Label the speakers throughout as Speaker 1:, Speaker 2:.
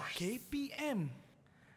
Speaker 1: KPM.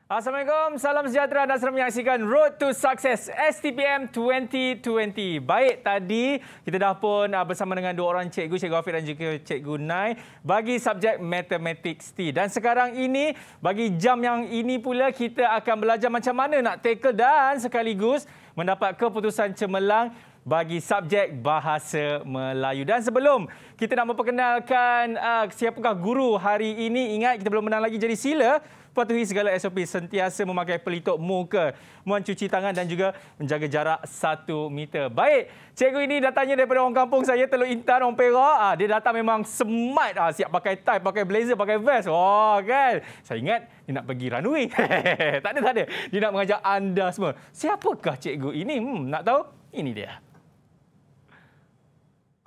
Speaker 2: Assalamualaikum, salam sejahtera dan selamat menyaksikan Road to Success STPM 2020. Baik, tadi kita dah pun ah, bersama dengan dua orang cikgu, Cikgu Afiq dan juga Cikgu Nai bagi subjek Mathematics T. Dan sekarang ini, bagi jam yang ini pula, kita akan belajar macam mana nak tackle dan sekaligus mendapat keputusan cemerlang bagi subjek bahasa Melayu. Dan sebelum kita nak memperkenalkan uh, siapakah guru hari ini, ingat kita belum menang lagi jadi sila patuhi segala SOP sentiasa memakai pelitup muka, mencuci tangan dan juga menjaga jarak satu meter. Baik, cikgu ini datangnya daripada orang kampung saya, Teluk Intan, orang Perak. Ah, dia datang memang smart, ah, siap pakai tie, pakai blazer, pakai vest. Wah, oh, kan? Saya ingat dia nak pergi runway. tak ada, tak ada. Dia nak mengajak anda semua. Siapakah cikgu ini? Hmm, nak tahu? Ini dia.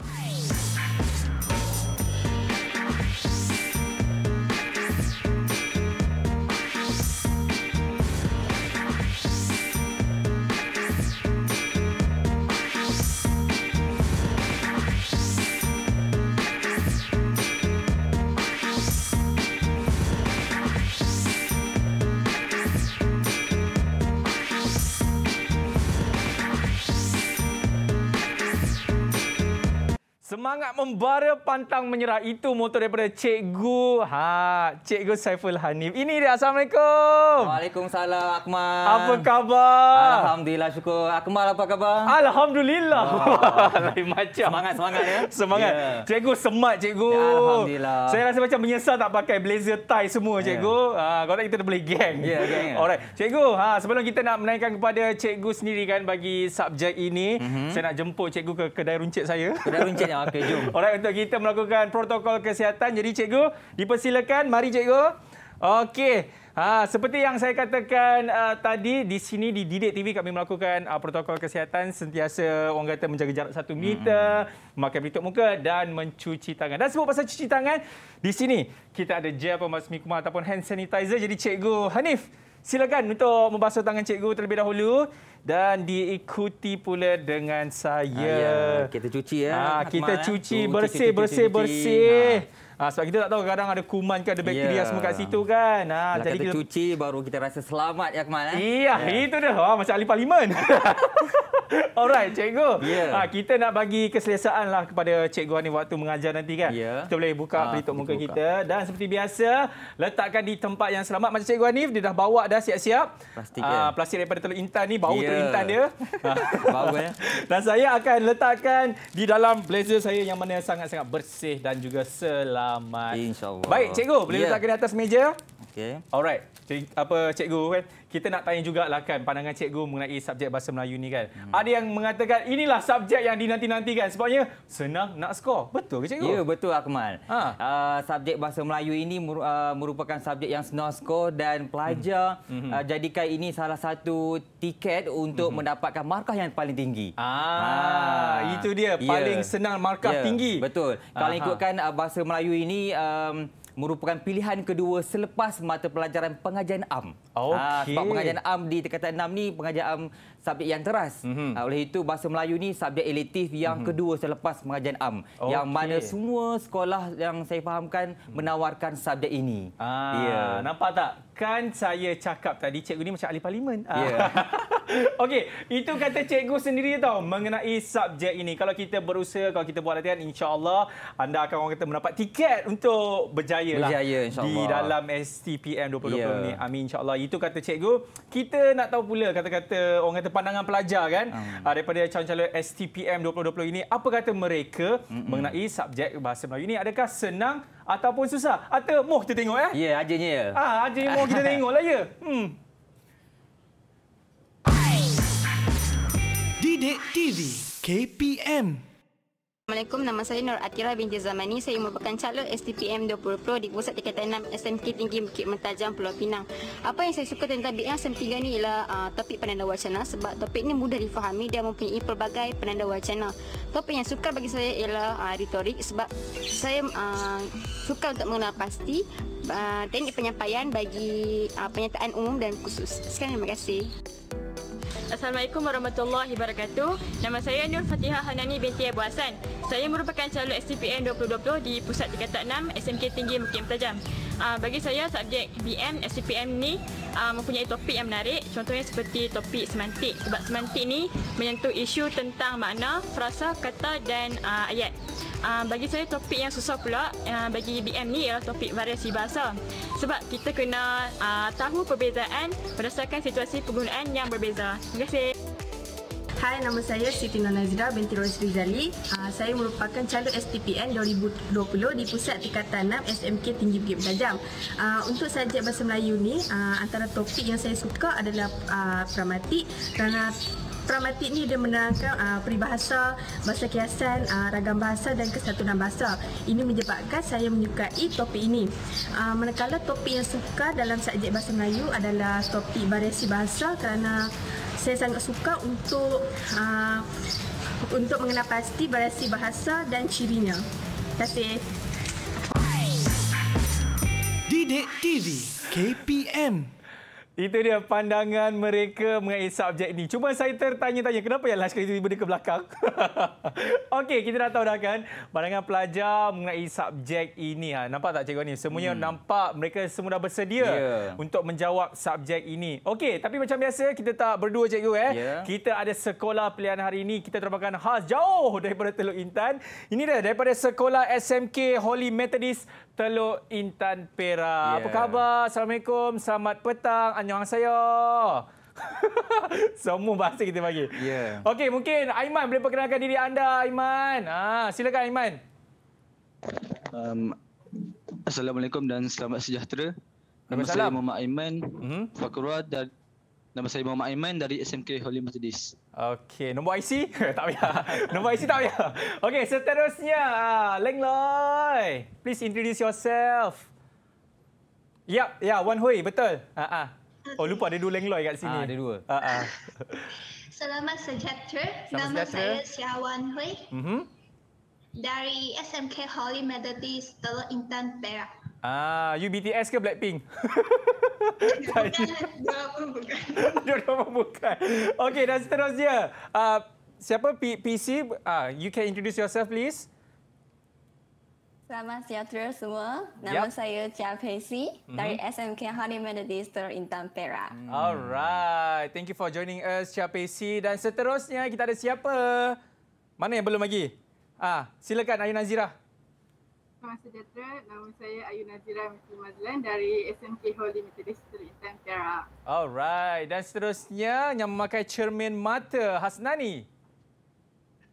Speaker 2: Hey! Semangat membara pantang menyerah itu motor daripada Cikgu. Ha, Cikgu Saiful Hanif. Ini dia. Assalamualaikum.
Speaker 1: Waalaikumsalam Akmal. Apa khabar? Alhamdulillah syukur. Akmal apa khabar? Alhamdulillah. Wah. Lain macam. Semangat semangat ya. Semangat. Yeah. Cikgu semat Cikgu. Ya,
Speaker 2: Alhamdulillah. Saya rasa macam menyesal tak pakai blazer tie semua ya. Cikgu. Yeah. Ha, kalau tak kita dah boleh geng. Ya, yeah, geng. Ya. Alright. Cikgu, ha, sebelum kita nak menaikkan kepada Cikgu sendiri kan bagi subjek ini, mm -hmm. saya nak jemput Cikgu ke kedai runcit saya. Kedai runcit. Ya. Okey, jom. Alright, untuk kita melakukan protokol kesihatan. Jadi, cikgu, dipersilakan. Mari, cikgu. Okey. Ha, seperti yang saya katakan uh, tadi, di sini di Didik TV kami melakukan uh, protokol kesihatan sentiasa orang kata menjaga jarak satu meter, hmm. memakai pelitup muka dan mencuci tangan. Dan sebut pasal cuci tangan, di sini kita ada gel pemasmi kumar ataupun hand sanitizer. Jadi, Cikgu Hanif, silakan untuk membasuh tangan cikgu terlebih dahulu dan diikuti pula dengan saya. Ah, ya.
Speaker 1: Kita cuci ya. Ah, kita ya. cuci, ya. cuci bersih cuci, bersih cuci, bersih. Ah. Cuci,
Speaker 2: cuci. Ha. Ha, sebab kita tak tahu kadang ada kuman ke ada bakteria yeah. semua kat situ
Speaker 1: kan. Ha, Lah jadi kita
Speaker 2: cuci baru kita rasa
Speaker 1: selamat ya Kemal. Eh? Iya, yeah.
Speaker 2: itu dah. Ha, macam ahli parlimen. Alright, cikgu. Yeah. Ya. Ha, kita nak bagi keselesaan lah kepada cikgu ni waktu mengajar nanti kan. Yeah. Kita boleh buka ha, pelitup muka kita. Dan seperti biasa, letakkan di tempat yang selamat. Macam cikgu ni dia dah bawa dah siap-siap. Plastik, ha, plastik daripada telur intan ni, bau yeah. telur intan dia. Ha. bau, ya. Dan saya akan letakkan di dalam blazer saya yang mana sangat-sangat bersih dan juga selamat selamat. InsyaAllah. Baik, cikgu. Boleh yeah. letakkan di atas meja? Okey. Alright. Cik, apa cikgu kan? kita nak tanya juga lah kan pandangan cikgu mengenai subjek bahasa Melayu ni kan. Hmm. Ada yang mengatakan inilah subjek yang dinanti-nantikan sebabnya senang nak skor. Betul ke cikgu? Ya, betul Akmal.
Speaker 1: Ha. Uh, subjek bahasa Melayu ini ah, merupakan subjek yang senang skor dan pelajar hmm. uh, jadikan ini salah satu tiket untuk hmm. mendapatkan markah yang paling tinggi. Ah, ha. itu dia. Ya. Paling yeah. senang markah yeah. tinggi. Betul. Kalau Aha. ikutkan bahasa Melayu ini... Um, merupakan pilihan kedua selepas mata pelajaran pengajian am. Okay. Ha, ah, sebab pengajian am di tingkatan 6 ni pengajian am subjek yang teras. Mm -hmm. Oleh itu bahasa Melayu ni subjek elitif yang mm -hmm. kedua selepas pengajian am okay. yang mana semua sekolah yang saya fahamkan mhm. menawarkan subjek ini. Ah yeah. nampak tak? Kan saya
Speaker 2: cakap tadi cikgu ni macam ahli parlimen. Ah. Ya. Yeah. Okey, itu kata cikgu sendiri tau mengenai subjek ini. Kalau kita berusaha, kalau kita buat latihan, insya-Allah anda akan orang kata mendapat tiket untuk berjaya lah. Berjaya insya Di dalam STPM 2020 yeah. ni. Amin insya-Allah. Itu kata cikgu. Kita nak tahu pula kata-kata orang kata daripada pandangan pelajar kan hmm. uh, daripada calon-calon STPM 2020 ini apa kata mereka hmm. mengenai subjek bahasa Melayu ini adakah senang ataupun susah atau moh kita tengok eh ya yeah, ajanya ya ah ajanya moh kita tengoklah ya hmm Didik TV KPM Assalamualaikum, nama saya Nur Atira binti Zamani. Saya merupakan calon STPM 20 Pro di Pusat Dikatan 6 SMK Tinggi Bukit Mentajam Pulau Pinang. Apa yang saya suka tentang BN SM3 ni ialah uh, topik penanda wacana sebab topik ni mudah difahami dan mempunyai pelbagai penanda wacana. Topik yang suka bagi saya ialah uh, retorik sebab saya uh, suka untuk mengenal pasti uh, teknik penyampaian bagi uh, penyataan umum dan khusus. Sekian, terima kasih.
Speaker 1: Assalamualaikum warahmatullahi wabarakatuh. Nama
Speaker 2: saya Nur Fatiha Hanani binti Abu Hassan. Saya merupakan calon SCPN 2020 di Pusat Tingkatan 6 SMK Tinggi Mukim Tajam uh, bagi saya subjek BM SPM ni uh, mempunyai topik yang menarik contohnya seperti topik semantik sebab semantik ni menyentuh isu tentang makna frasa kata dan uh, ayat Uh, bagi saya topik yang susah pula uh, bagi BM ni ialah topik variasi bahasa sebab kita kena uh, tahu perbezaan berdasarkan situasi penggunaan yang berbeza. Terima kasih. Hai, nama saya Siti Nonazira binti Rosri Jali. Uh, ah, saya merupakan calon STPN 2020 di Pusat Tingkatan 6 SMK Tinggi Bukit Bertajam. Uh, ah, untuk sajak Bahasa Melayu ni, uh, antara topik yang saya suka adalah uh, pramatik kerana pramatik ni dia menerangkan uh, peribahasa, bahasa kiasan, uh, ragam bahasa dan kesatuan bahasa. Ini menyebabkan saya menyukai topik ini. Uh, manakala topik yang suka dalam subjek bahasa Melayu adalah topik variasi bahasa kerana saya sangat suka untuk uh, untuk mengenal pasti variasi bahasa dan cirinya. Terima kasih. Didik TV KPM itu dia pandangan mereka mengenai subjek ini. Cuma saya tertanya-tanya kenapa yang last kali tiba-tiba ke belakang? Okey, kita dah tahu dah kan pandangan pelajar mengenai subjek ini. Ha. Nampak tak cikgu ni? Semuanya hmm. nampak mereka semua dah bersedia yeah. untuk menjawab subjek ini. Okey, tapi macam biasa kita tak berdua cikgu. eh. Yeah. Kita ada sekolah pilihan hari ini. Kita terbangkan khas jauh daripada Teluk Intan. Ini dia daripada sekolah SMK Holy Methodist Teluk Intan Pera. Yeah. Apa khabar? Assalamualaikum. Selamat petang. Annyeong saya. Semua bahasa kita bagi. Yeah. Okey, mungkin Aiman boleh perkenalkan diri anda, Aiman. Ha, silakan Aiman. Um, Assalamualaikum dan selamat sejahtera. Nama saya Muhammad Aiman, mm -hmm. Fakurwa dari Nama saya Muhammad Aiman dari SMK Holy Methodist. Okey, nombor IC? tak payah. nombor IC tak payah. Okey, seterusnya, ah, Leng Loy. Please introduce yourself. Yap, ya, yeah, Wan Hui, betul. Ha ah. Oh, lupa ada dua Leng Loy kat sini. Ha, ada dua. Ha ah. Selamat sejahtera. Nama sejahtera. saya Wan Hui. Mhm. Dari SMK Holy Methodist Teluk Intan Perak. Ah, you BTS ke Blackpink? Dia pun bukan. Dia pun bukan. Okey, dan seterusnya. Uh, siapa P- PC? Uh, ah, you can introduce yourself, please. Selamat sejahtera semua. Nama yep. saya Chia Pei mhm. dari mm-hmm. SMK Honey Methodist in Tampere. Hmm. Alright. Thank you for joining us, Chia Pei Dan seterusnya, kita ada siapa? Mana yang belum lagi? Ah, silakan Ayu Nazirah. Selamat sejahtera. Nama saya Ayu Nazira Mesti Mazlan dari SMK Holy Methodist District in Tempera. Alright. Dan seterusnya yang memakai cermin mata Hasnani.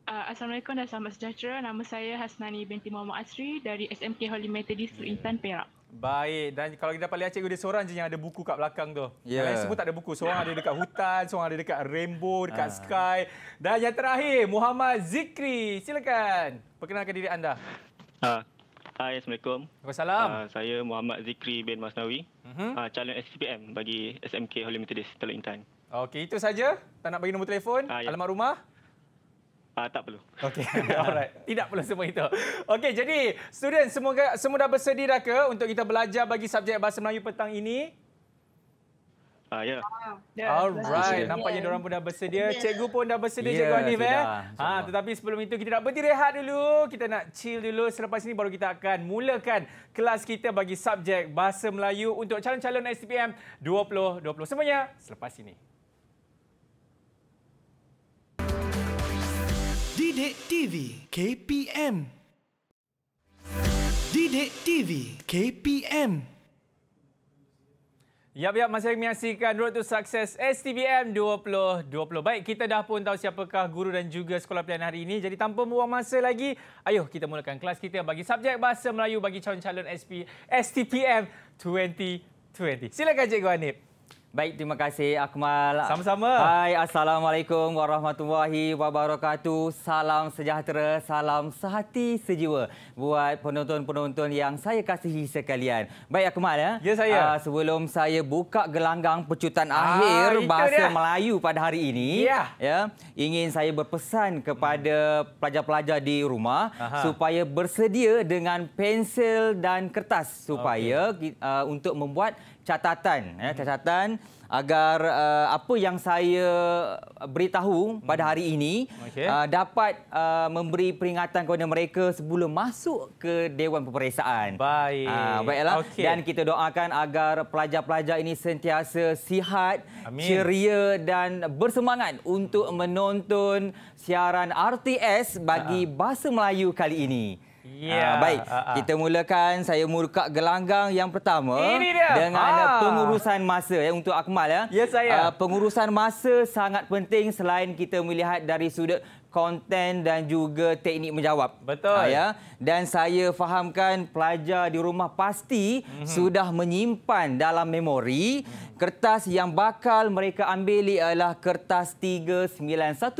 Speaker 2: Uh, Assalamualaikum dan selamat sejahtera. Nama saya Hasnani binti Muhammad Asri dari SMK Holy Methodist yeah. Intan Perak. Baik. Dan kalau kita dapat lihat cikgu dia seorang je yang ada buku kat belakang tu. Yeah. Ya. Lain semua tak ada buku. Seorang ada dekat hutan, seorang ada dekat rainbow, dekat uh. sky. Dan yang terakhir, Muhammad Zikri. Silakan. Perkenalkan diri anda. Uh, Hai, Assalamualaikum. Waalaikumsalam. Uh, saya Muhammad Zikri bin Masnawi. Uh-huh. Uh, calon SCPM bagi SMK Holy Methodist Teluk Intan. Okey, itu saja. Tak nak bagi nombor telefon, uh, ya. alamat rumah. Uh, tak perlu. Okey. Alright. Tidak perlu semua itu. Okey, jadi student semoga semua dah bersedia ke untuk kita belajar bagi subjek bahasa Melayu petang ini? Ah ya. Ah, Alright, nampaknya orang pun dah bersedia. Yeah. Cikgu pun dah bersedia yeah, Cikgu Hanif eh. Ha, tetapi sebelum itu kita nak berhenti rehat dulu. Kita nak chill dulu. Selepas ini baru kita akan mulakan kelas kita bagi subjek Bahasa Melayu untuk calon-calon STPM 2020. Semuanya selepas ini. Didik TV KPM Didik TV KPM Ya, biar masih menyaksikan Road to Success STBM 2020. Baik, kita dah pun tahu siapakah guru dan juga sekolah pilihan hari ini. Jadi tanpa buang masa lagi, ayo kita mulakan kelas kita bagi subjek Bahasa Melayu bagi calon-calon SP STPM 2020. Silakan Cikgu Anip. Baik,
Speaker 1: terima kasih Akmal. Sama-sama. Hai, Assalamualaikum warahmatullahi wabarakatuh. Salam sejahtera, salam sehati sejiwa buat penonton-penonton yang saya kasihi sekalian. Baik Akmal ya. Ya saya. Uh, sebelum saya buka gelanggang pecutan ah, akhir bahasa dia. Melayu pada hari ini, ya. ya, ingin saya berpesan kepada pelajar-pelajar di rumah Aha. supaya bersedia dengan pensel dan kertas supaya okay. uh, ah, untuk membuat catatan ya, hmm. catatan agar uh, apa yang saya beritahu hmm. pada hari ini okay. uh, dapat uh, memberi peringatan kepada mereka sebelum masuk ke Dewan Pemeriksaan. Baik. Uh, baiklah. Okay. Dan kita doakan agar pelajar-pelajar ini sentiasa sihat, Amin. ceria dan bersemangat untuk menonton siaran RTS bagi Bahasa Melayu kali ini.
Speaker 2: Ya. Uh, baik, uh, uh. kita
Speaker 1: mulakan saya murka gelanggang yang pertama dengan ah. pengurusan masa ya untuk Akmal ya. Ya saya. Uh, pengurusan masa sangat penting selain kita melihat dari sudut konten dan juga teknik menjawab. Betul. Ya. Dan saya fahamkan pelajar di rumah pasti mm -hmm. sudah menyimpan dalam memori. Kertas yang bakal mereka ambil ialah kertas 3910-3.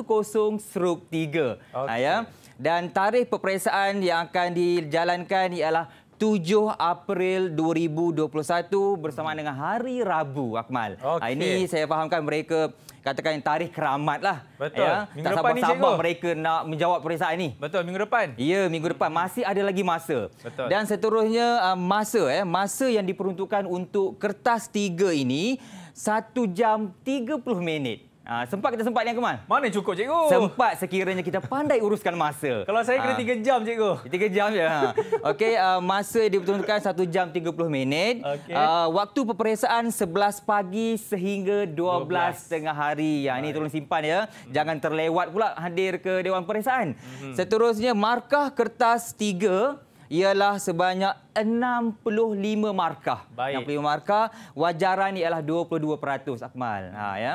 Speaker 1: Okay. Ya dan tarikh peperiksaan yang akan dijalankan ialah 7 April 2021 bersama dengan hari Rabu Akmal. Ah, okay. Ini saya fahamkan mereka katakan tarikh keramat lah. Betul. Ya, minggu tak sabar-sabar mereka nak menjawab periksaan ini. Betul, minggu depan. Ya, minggu depan. Masih ada lagi masa. Betul. Dan seterusnya ah, masa eh, masa yang diperuntukkan untuk kertas tiga ini 1 jam 30 minit. Uh, sempat kita sempat ni Kemal? Mana cukup cikgu? Sempat sekiranya kita pandai uruskan masa. Kalau saya kena uh, ah. 3 jam cikgu. Tiga jam je. Ha. Okey, uh, masa dipertentukan satu jam tiga puluh minit. Okay. Uh, waktu peperiksaan sebelas pagi sehingga dua belas tengah hari. Ya, ini tolong simpan ya. Hmm. Jangan terlewat pula hadir ke Dewan Peperiksaan. Hmm. Seterusnya, markah kertas tiga ialah sebanyak 65 markah. Baik. 65 markah, wajaran ialah 22% Akmal. Ha, ya.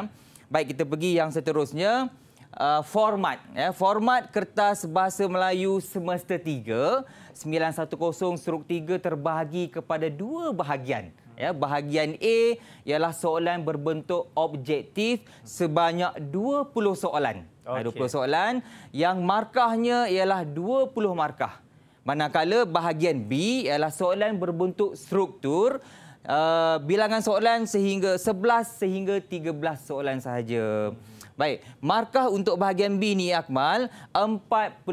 Speaker 1: Baik kita pergi yang seterusnya uh, format ya format kertas bahasa Melayu semester 3 910 3 terbahagi kepada dua bahagian ya bahagian A ialah soalan berbentuk objektif sebanyak 20 soalan ha, okay. 20 soalan yang markahnya ialah 20 markah manakala bahagian B ialah soalan berbentuk struktur Eh, bilangan soalan sehingga 11 sehingga 13 soalan sahaja. Baik, markah untuk bahagian B ni Akmal, 45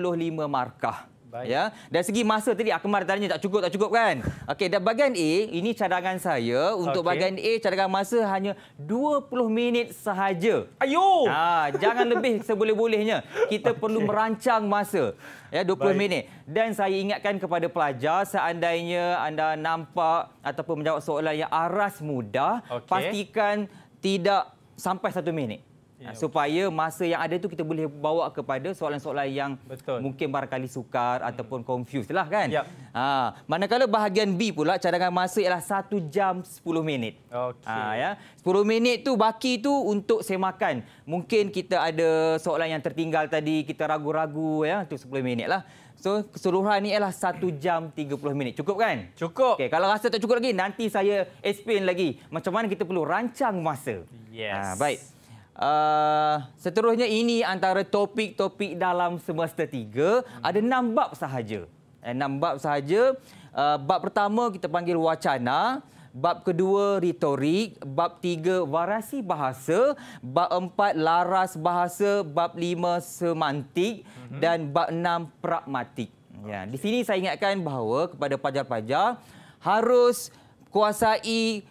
Speaker 1: markah. Baik. Ya. Dari segi masa tadi Akmar tanya tak cukup tak cukup kan? Okey, dan bahagian A ini cadangan saya untuk okay. bahagian A cadangan masa hanya 20 minit sahaja. Ayo. Ha, jangan lebih seboleh-bolehnya. Kita okay. perlu merancang masa. Ya, 20 Baik. minit. Dan saya ingatkan kepada pelajar seandainya anda nampak ataupun menjawab soalan yang aras mudah, okay. pastikan tidak sampai satu minit. Ya, supaya okay. masa yang ada tu kita boleh bawa kepada soalan-soalan yang Betul. mungkin barangkali sukar hmm. ataupun confused lah kan. Ya. Ha, manakala bahagian B pula cadangan masa ialah 1 jam 10 minit. Okay. Ha, ya. 10 minit tu baki tu untuk semakan. Mungkin kita ada soalan yang tertinggal tadi, kita ragu-ragu ya, tu 10 minit lah. So keseluruhan ni ialah 1 jam 30 minit. Cukup kan? Cukup. Okay, kalau rasa tak cukup lagi, nanti saya explain lagi macam mana kita perlu rancang masa. Yes. Ha, baik. Uh, seterusnya ini antara topik-topik dalam semester tiga. Hmm. Ada enam bab sahaja. Eh, enam bab sahaja. Uh, bab pertama kita panggil wacana. Bab kedua retorik. Bab tiga variasi bahasa. Bab empat laras bahasa. Bab lima semantik. Hmm. Dan bab enam pragmatik. Okay. Ya, di sini saya ingatkan bahawa kepada pelajar-pelajar harus kuasai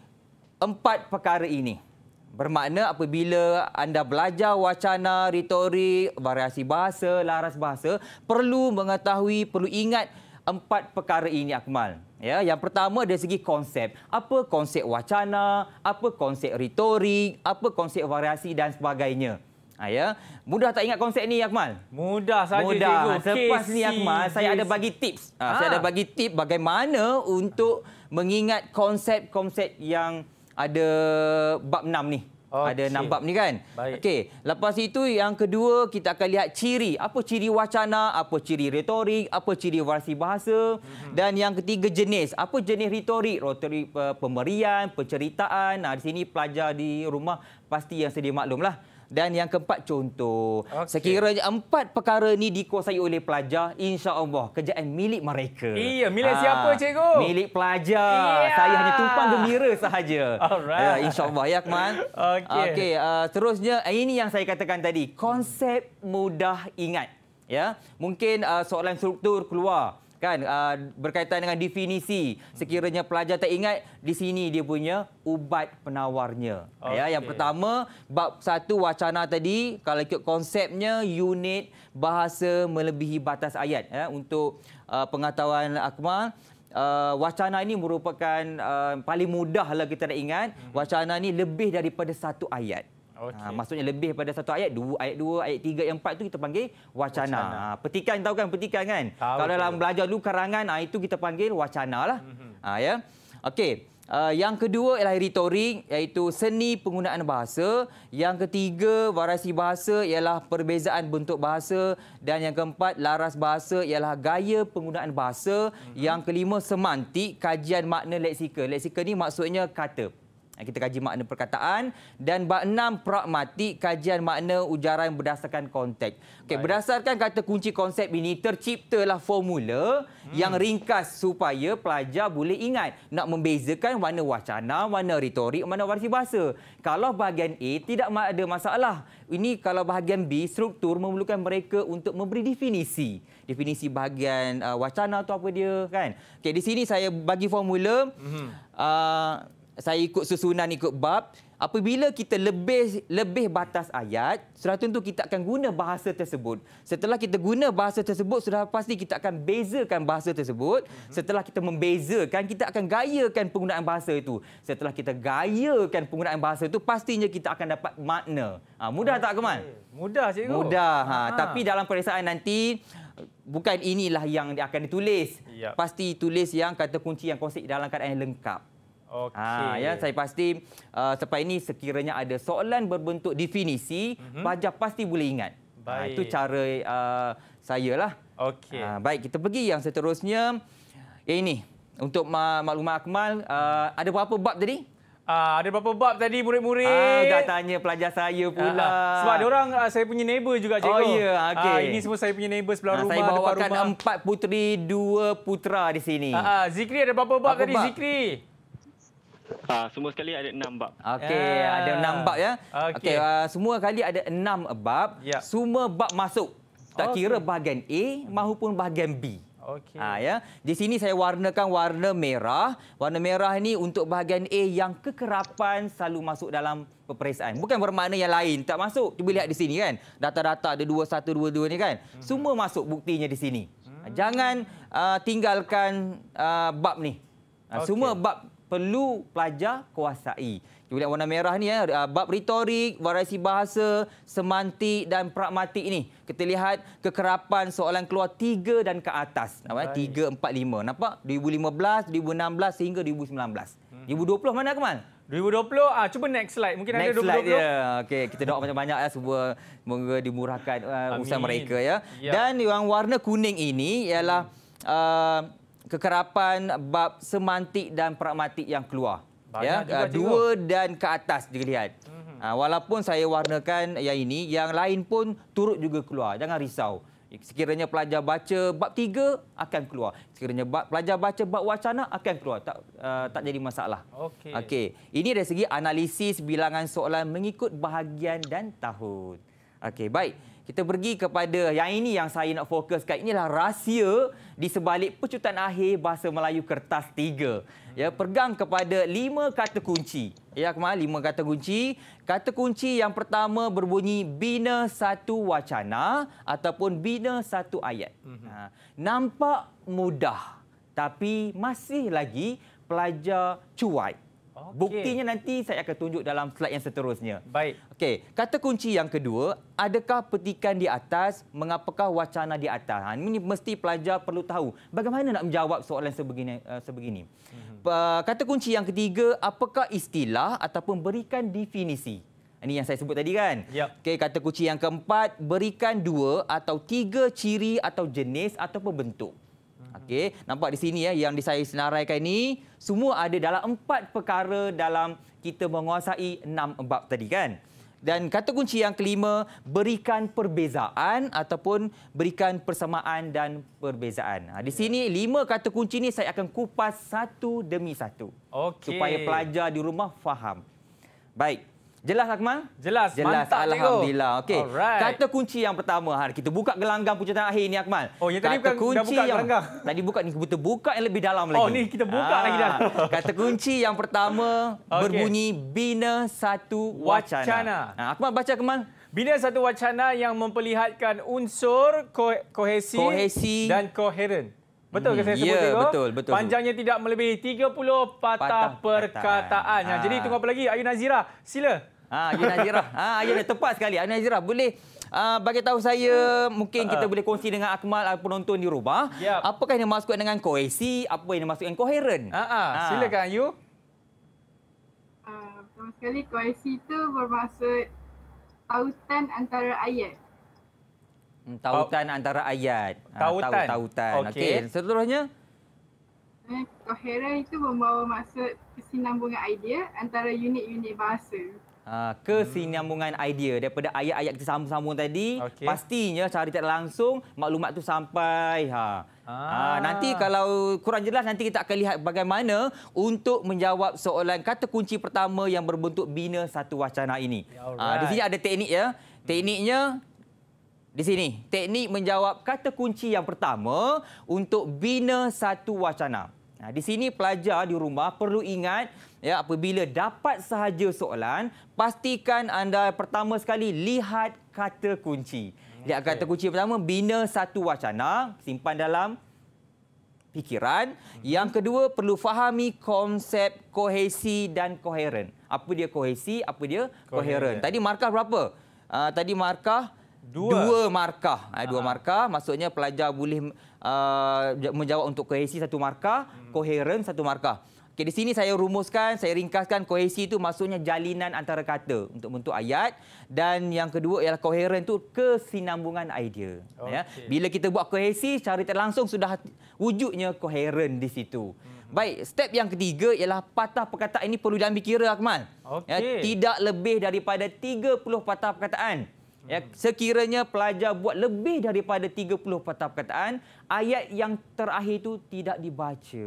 Speaker 1: empat perkara ini. Bermakna apabila anda belajar wacana, retorik, variasi bahasa, laras bahasa, perlu mengetahui, perlu ingat empat perkara ini Akmal. Ya, yang pertama dari segi konsep. Apa konsep wacana, apa konsep retorik, apa konsep variasi dan sebagainya. Ha, ya. Mudah tak ingat konsep ni Akmal? Mudah saja Mudah. Ha, selepas ni Akmal, saya ada bagi tips. Ha, ha. Saya ada bagi tip bagaimana untuk mengingat konsep-konsep yang ada bab enam ni. Okay. Oh, ada enam bab ni kan? Okey. Lepas itu yang kedua kita akan lihat ciri. Apa ciri wacana, apa ciri retorik, apa ciri variasi bahasa mm -hmm. dan yang ketiga jenis. Apa jenis retorik? Retorik pemberian, penceritaan. Nah, di sini pelajar di rumah pasti yang sedia maklumlah. Dan yang keempat contoh. Okay. Sekiranya empat perkara ni dikuasai oleh pelajar, insya-Allah kerjaan milik mereka. Iya, milik ha. siapa cikgu? Milik pelajar. Yeah. Saya hanya tumpang gembira sahaja. Alright. Ya, insya-Allah ya, Kman. Okey. Okey, uh, seterusnya eh, ini yang saya katakan tadi, konsep mudah ingat. Ya. Mungkin uh, soalan struktur keluar kan uh, berkaitan dengan definisi sekiranya pelajar tak ingat di sini dia punya ubat penawarnya okay. Ah, ya yang pertama bab satu wacana tadi kalau ikut konsepnya unit bahasa melebihi batas ayat ya untuk uh, pengetahuan akmal Uh, wacana ini merupakan uh, paling mudahlah kita nak ingat. Hmm. Wacana ini lebih daripada satu ayat. Okay. Ha, ah, maksudnya lebih pada satu ayat, dua, ayat dua, ayat tiga, ayat empat itu kita panggil wacana. wacana. Ha, petikan tahu kan, petikan kan? Tahu Kalau dalam belajar dulu karangan, ha, itu kita panggil wacana lah. Ha, ya? Okey. Uh, yang kedua ialah retorik iaitu seni penggunaan bahasa. Yang ketiga variasi bahasa ialah perbezaan bentuk bahasa. Dan yang keempat laras bahasa ialah gaya penggunaan bahasa. Mm -hmm. Yang kelima semantik kajian makna leksika. Leksika ni maksudnya kata. Kita kaji makna perkataan dan bab enam pragmatik kajian makna ujaran berdasarkan konteks. Okay, berdasarkan kata kunci konsep ini terciptalah formula hmm. yang ringkas supaya pelajar boleh ingat nak membezakan mana wacana, mana retorik, mana warisi bahasa. Kalau bahagian A tidak ada masalah. Ini kalau bahagian B struktur memerlukan mereka untuk memberi definisi. Definisi bahagian uh, wacana atau apa dia kan. Okay, di sini saya bagi formula hmm. uh, saya ikut susunan ikut bab apabila kita lebih lebih batas ayat sudah tentu kita akan guna bahasa tersebut setelah kita guna bahasa tersebut sudah pasti kita akan bezakan bahasa tersebut mhm. setelah kita membezakan kita akan gayakan penggunaan bahasa itu setelah kita gayakan penggunaan bahasa itu pastinya kita akan dapat makna ha, mudah okay. tak keman mudah cikgu mudah ha, ah. tapi dalam periksaan nanti bukan inilah yang akan ditulis yep. pasti tulis yang kata kunci yang konsep dalam keadaan yang lengkap Okay. Ha, ya, saya pasti uh, sampai ini sekiranya ada soalan berbentuk definisi, pelajar mhm. mm -hmm. pasti boleh ingat. Ha, baik. Ha, itu cara uh, saya lah. Okay. Ha, baik, kita pergi yang seterusnya. Ya ini, untuk maklumat Akmal, uh, ada berapa bab tadi? Uh, ada berapa bab tadi murid-murid? Uh, dah tanya pelajar saya pula. Uh, sebab orang
Speaker 2: uh, saya punya neighbor juga cikgu. Oh, yeah. Ya, okay. uh, ini semua saya
Speaker 1: punya neighbor sebelah uh, rumah. Saya bawakan empat puteri, dua putera di sini. Uh, uh, Zikri ada berapa bab berapa tadi? Bab? Zikri.
Speaker 2: Uh, semua sekali ada enam bab. Okey, yeah. ada enam bab ya. Okey, okay, uh, ah,
Speaker 1: semua kali ada enam bab. Yeah. Semua bab masuk. Tak okay. kira bahagian A maupun bahagian B. Okey. Uh, ya. Di sini saya warnakan warna merah. Warna merah ini untuk bahagian A yang kekerapan selalu masuk dalam peperiksaan. Bukan bermakna yang lain tak masuk. Cuba lihat di sini kan. Data-data ada 2 1 2 2 ni kan. Mm -hmm. Semua masuk buktinya di sini. Mm -hmm. Jangan uh, tinggalkan uh, bab ni. okay. Semua bab perlu pelajar kuasai. Kita warna merah ni, ya, bab retorik, variasi bahasa, semantik dan pragmatik ini. Kita lihat kekerapan soalan keluar tiga dan ke atas. Nampak, eh? tiga, empat, lima. Nampak? 2015, 2016 sehingga 2019. 2020 hmm. mana Kemal? 2020 ah cuba next slide mungkin next ada 2020. Next slide ya. Okey kita doa banyak-banyak ya semua moga dimurahkan uh, ah, usaha mereka ya. ya. Dan yang warna kuning ini ialah hmm. Ah, kekerapan bab semantik dan pragmatik yang keluar. ya, juga ah, dua juga. dan ke atas dilihat. Mm-hmm. Walaupun saya warnakan yang ini, yang lain pun turut juga keluar. Jangan risau. Sekiranya pelajar baca bab tiga, akan keluar. Sekiranya bab, pelajar baca bab wacana, akan keluar. Tak uh, tak jadi masalah. Okey. Okay. Ini dari segi analisis bilangan soalan mengikut bahagian dan tahun. Okey, Baik kita pergi kepada yang ini yang saya nak fokuskan. Inilah rahsia di sebalik pecutan akhir Bahasa Melayu Kertas 3. Ya, pegang kepada lima kata kunci. Ya, Kemal, lima kata kunci. Kata kunci yang pertama berbunyi bina satu wacana ataupun bina satu ayat. Mhm. Ha, nampak mudah tapi masih lagi pelajar cuai. Okay. Buktinya nanti saya akan tunjuk dalam slide yang seterusnya. Baik. Okey, kata kunci yang kedua, adakah petikan di atas, mengapakah wacana di atas? Ha, ini mesti pelajar perlu tahu. Bagaimana nak menjawab soalan sebegini? Uh, sebegini? Mm -hmm. uh, kata kunci yang ketiga, apakah istilah ataupun berikan definisi? Ini yang saya sebut tadi kan? Yep. Okey, kata kunci yang keempat, berikan dua atau tiga ciri atau jenis atau pembentuk. Okey, nampak di sini ya yang saya senaraikan ini semua ada dalam empat perkara dalam kita menguasai enam bab tadi kan. Dan kata kunci yang kelima, berikan perbezaan ataupun berikan persamaan dan perbezaan. Ha, di sini, lima kata kunci ini saya akan kupas satu demi satu. Okay. Supaya pelajar di rumah faham. Baik. Jelas Akmal? Jelas. Jelas. Mantap, Alhamdulillah. Okey. Kata kunci yang pertama hari kita buka gelanggang pucatan akhir ni Akmal. Oh, yang tadi kata bukan kunci buka yang, gelanggang. Tadi buka ni kita buka yang lebih dalam lagi. Oh, ni kita buka Aa, ah, lagi dalam. Kata kunci yang pertama okay. berbunyi bina satu wacana. wacana.
Speaker 2: Nah, Akmal baca Akmal. Bina satu wacana yang memperlihatkan unsur ko kohesi, kohesi dan koheren. Betul ke hmm, saya sebut ya, itu. betul, betul. Panjangnya tidak melebihi 30 patah, patah perkataan. Ha. Jadi ah. tunggu apa lagi? Ayu Nazira, sila. Ha, Ayu Nazira.
Speaker 1: Ha, ah, Ayu Nazira, tepat sekali. Ayu Nazira, boleh uh, bagi tahu saya, mungkin kita uh. boleh kongsi dengan Akmal, penonton di rumah. Yep. Apakah yang dimaksud dengan koesi? Apa yang dimaksud dengan koheren? Ha, ha. ha. Silakan, Ayu.
Speaker 2: Uh, sekali, koesi itu bermaksud tautan antara ayat.
Speaker 1: Hmm, tautan pa antara ayat. Ah, tautan. Ha, tautan. Okey. Okay. Seterusnya.
Speaker 2: Eh, Koheren itu membawa maksud kesinambungan idea antara unit-unit bahasa.
Speaker 1: Ha, kesinambungan hmm. idea daripada ayat-ayat kita sambung-sambung tadi. Okay. Pastinya cari tidak langsung maklumat tu sampai. Ha. Ah. Ha, nanti kalau kurang jelas nanti kita akan lihat bagaimana untuk menjawab soalan kata kunci pertama yang berbentuk bina satu wacana ini. Ha, di sini ada teknik ya. Hmm. Tekniknya di sini. Teknik menjawab kata kunci yang pertama untuk bina satu wacana. Nah, di sini pelajar di rumah perlu ingat ya apabila dapat sahaja soalan, pastikan anda pertama sekali lihat kata kunci. Lihat kata kunci pertama bina satu wacana, simpan dalam fikiran. Yang kedua perlu fahami konsep kohesi dan koheren. Apa dia kohesi, apa dia koheren. Tadi markah berapa? Uh, tadi markah dua, dua markah. Ha, dua ah. markah maksudnya pelajar boleh uh, menjawab untuk kohesi satu markah, hmm. koheren satu markah. Okay, di sini saya rumuskan, saya ringkaskan kohesi itu maksudnya jalinan antara kata untuk bentuk ayat dan yang kedua ialah koheren itu kesinambungan idea. Okay. Ya. Bila kita buat kohesi secara terlangsung sudah wujudnya koheren di situ. Hmm. Baik, step yang ketiga ialah patah perkataan ini perlu diambil kira Akmal. Okay. Ya, tidak lebih daripada 30 patah perkataan. Ya, sekiranya pelajar buat lebih daripada 30 patah perkataan, ayat yang terakhir itu tidak dibaca.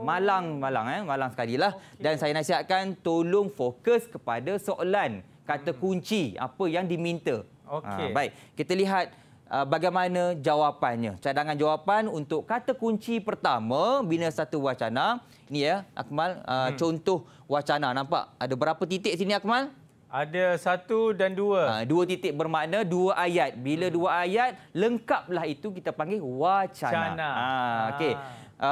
Speaker 1: Malang-malang, ha, oh. eh? malang sekali lah. Okay. Dan saya nasihatkan, tolong fokus kepada soalan, kata hmm. kunci, apa yang diminta. Okay. Ha, baik, kita lihat uh, bagaimana jawapannya. Cadangan jawapan untuk kata kunci pertama, bina hmm. satu wacana. Ini ya, Akmal, uh, hmm. contoh wacana. Nampak? Ada berapa titik sini, Akmal? Ada satu dan dua. Ha, dua titik bermakna dua ayat. Bila hmm. dua ayat, lengkaplah itu kita panggil wacana. Ha, Okey. Ha,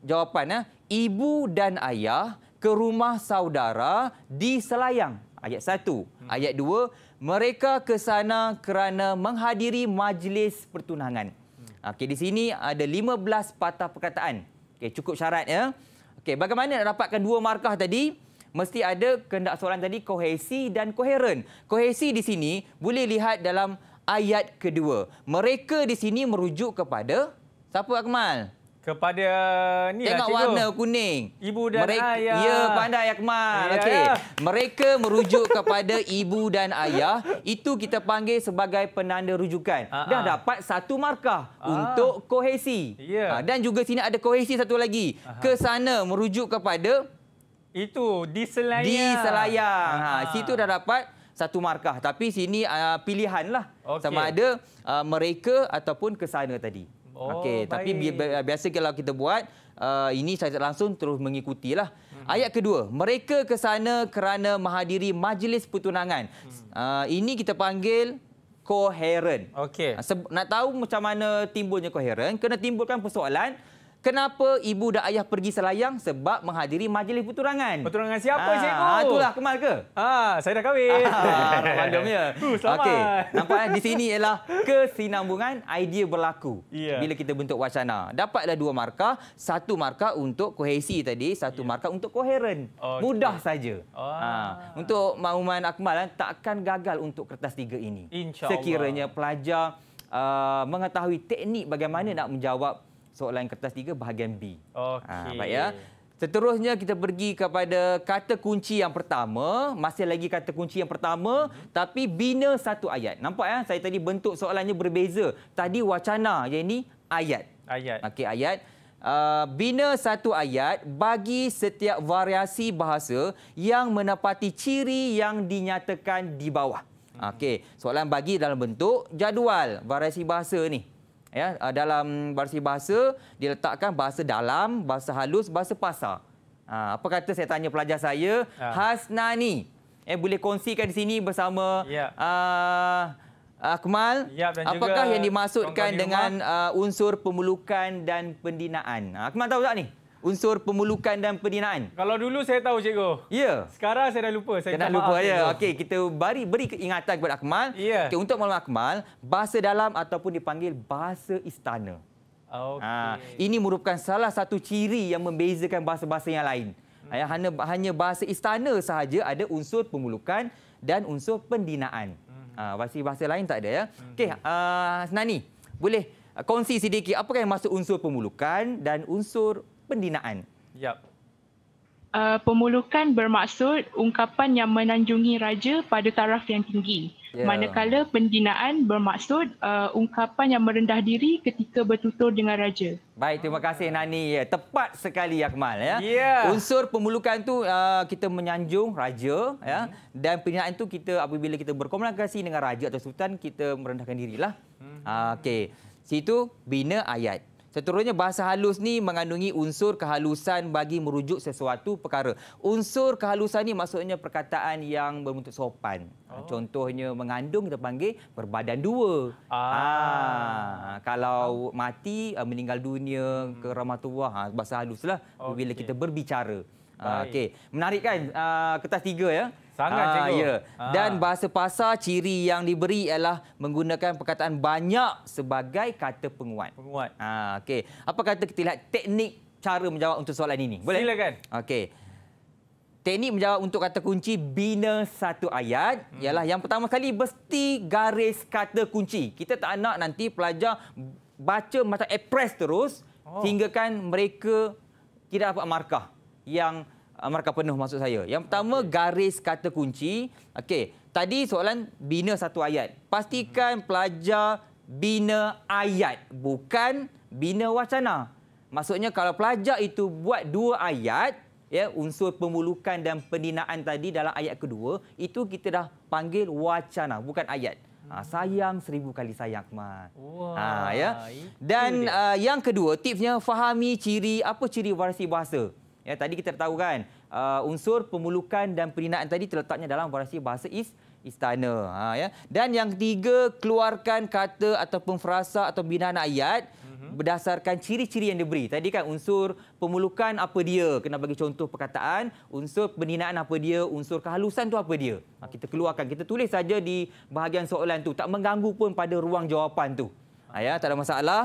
Speaker 1: jawapan, ha. ibu dan ayah ke rumah saudara di Selayang. Ayat satu. Hmm. Ayat dua, mereka ke sana kerana menghadiri majlis pertunangan. Hmm. Okey, di sini ada lima belas patah perkataan. Okay, cukup syarat ya. Okey, bagaimana nak dapatkan dua markah tadi? mesti ada kehendak soalan tadi kohesi dan koheren. Kohesi di sini boleh lihat dalam ayat kedua. Mereka di sini merujuk kepada siapa Akmal? Kepada eh, ni lah, Tengok lah, warna kuning. Ibu dan mereka, ayah. Ya, pandai Akmal. Ayah, okay. ayah. Mereka merujuk kepada ibu dan ayah. Itu kita panggil sebagai penanda rujukan. Uh-huh. Dah ah. dapat satu markah uh-huh. untuk kohesi. Yeah. Ya. dan juga sini ada kohesi satu lagi. Uh-huh. Kesana merujuk kepada... Itu di Selayang. Di Selayang. Ha, ah. situ dah dapat satu markah. Tapi sini uh, pilihan lah. Okay. Sama ada uh, mereka ataupun ke sana tadi. Oh, okay. Tapi bi biasa kalau kita buat, uh, ini saya langsung terus mengikutilah. Hmm. Ayat kedua, mereka ke sana kerana menghadiri majlis pertunangan. Hmm. Uh, ini kita panggil koheren. Okey. Nak tahu macam mana timbulnya koheren, kena timbulkan persoalan. Kenapa ibu dan ayah pergi selayang? Sebab menghadiri majlis perturangan. Perturangan siapa, ah, cikgu? Ah, itulah, Kemal ke?
Speaker 2: Ah, saya dah kahwin. Ah, randomnya. Uh, selamat. Okay. Nampak, eh? di sini ialah
Speaker 1: kesinambungan idea berlaku. Yeah. Bila kita bentuk wacana. Dapatlah dua markah. Satu markah untuk kohesi tadi. Satu yeah. markah untuk koheren. Okay. Oh, Mudah saja. Oh. Ah. Untuk Mahuman Akmal, eh, takkan gagal untuk kertas tiga ini. Sekiranya pelajar uh, mengetahui teknik bagaimana nak menjawab soalan kertas tiga bahagian B. Ah, Okey. Ha, baik ya. Seterusnya kita pergi kepada kata kunci yang pertama, masih lagi kata kunci yang pertama mm-hmm. tapi bina satu ayat. Nampak ya, saya tadi bentuk soalannya berbeza. Tadi wacana, yang ini ayat. Ayat. Okey, ayat. Uh, bina satu ayat bagi setiap variasi bahasa yang menepati ciri yang dinyatakan di bawah. Mhm. Okey, soalan bagi dalam bentuk jadual variasi bahasa ni ya ah, dalam barisi bahasa diletakkan bahasa dalam bahasa halus bahasa pasar ha, apa kata saya tanya pelajar saya ha. Hasnani eh boleh kongsikan di sini bersama ya. uh, Akmal ya, apakah yang dimaksudkan dengan uh, unsur pemulukan dan pendinaan Akmal tahu tak ni unsur pemulukan dan pendinaan. Kalau dulu saya tahu cikgu. Ya. Sekarang saya dah lupa. Saya dah lupa ya. Okey, kita beri beri ingatan kepada Akmal. Ya. Okay, untuk maklum Akmal, bahasa dalam ataupun dipanggil bahasa istana. Okay. Ha, ini merupakan salah satu ciri yang membezakan bahasa-bahasa yang lain. Hmm. Hanya hanya bahasa istana sahaja ada unsur pemulukan dan unsur pendinaan. Ah, hmm. ha, bahasa bahasa lain tak ada ya. Hmm. Okey, a ha, uh, Senani, boleh kongsi sedikit apa yang masuk unsur pemulukan dan unsur pendinaan. Yep.
Speaker 2: Uh, pemulukan bermaksud ungkapan yang menanjungi raja pada taraf yang tinggi.
Speaker 1: Yeah. Manakala
Speaker 2: pendinaan bermaksud uh, ungkapan yang
Speaker 1: merendah diri ketika bertutur dengan raja. Baik, terima kasih Nani. Ya, tepat sekali Akmal ya. Yeah. Unsur pemulukan tu uh, kita menyanjung raja mm ya hmm. dan pendinaan tu kita apabila kita berkomunikasi dengan raja atau sultan kita merendahkan dirilah. mm Uh, Okey. Situ bina ayat. Seterusnya bahasa halus ni mengandungi unsur kehalusan bagi merujuk sesuatu perkara. Unsur kehalusan ni maksudnya perkataan yang berbentuk sopan. Ha, oh. Contohnya mengandung kita panggil berbadan dua. Ah, ah. kalau mati ha, meninggal dunia hmm. ke rahmatullah bahasa haluslah okay. bila kita berbicara. Ah, Okey, menarik kan? Ah, kertas tiga ya. Sangat ah, cikgu. Ya. Ah, ya. Dan bahasa pasar ciri yang diberi ialah menggunakan perkataan banyak sebagai kata penguat. Penguat. Ah, okey. Apa kata kita lihat teknik cara menjawab untuk soalan ini? Boleh? Silakan. Okey. Teknik menjawab untuk kata kunci bina satu ayat hmm. ialah yang pertama kali mesti garis kata kunci. Kita tak nak nanti pelajar baca macam express terus oh. sehingga mereka tidak dapat markah yang markah penuh maksud saya. Yang pertama okay. garis kata kunci. Okey, tadi soalan bina satu ayat. Pastikan -hmm. pelajar bina ayat bukan bina wacana. Maksudnya kalau pelajar itu buat dua ayat ya unsur pemulukan dan pendinaan tadi dalam ayat kedua itu kita dah panggil wacana bukan ayat. Ha, sayang seribu kali sayang mak. Ha, ah, ya. Dan uh, yang kedua tipsnya fahami ciri apa ciri warasi bahasa. Ya, tadi kita tahu kan, uh, unsur pemulukan dan perinaan tadi terletaknya dalam variasi bahasa is istana. Ha, ya. Dan yang ketiga, keluarkan kata ataupun frasa atau binaan ayat mhm. berdasarkan ciri-ciri yang diberi. Tadi kan unsur pemulukan apa dia? Kena bagi contoh perkataan. Unsur perinaan apa dia? Unsur kehalusan tu apa dia? Ha, kita keluarkan. Kita tulis saja di bahagian soalan tu. Tak mengganggu pun pada ruang jawapan tu. Ha, ya, tak ada masalah.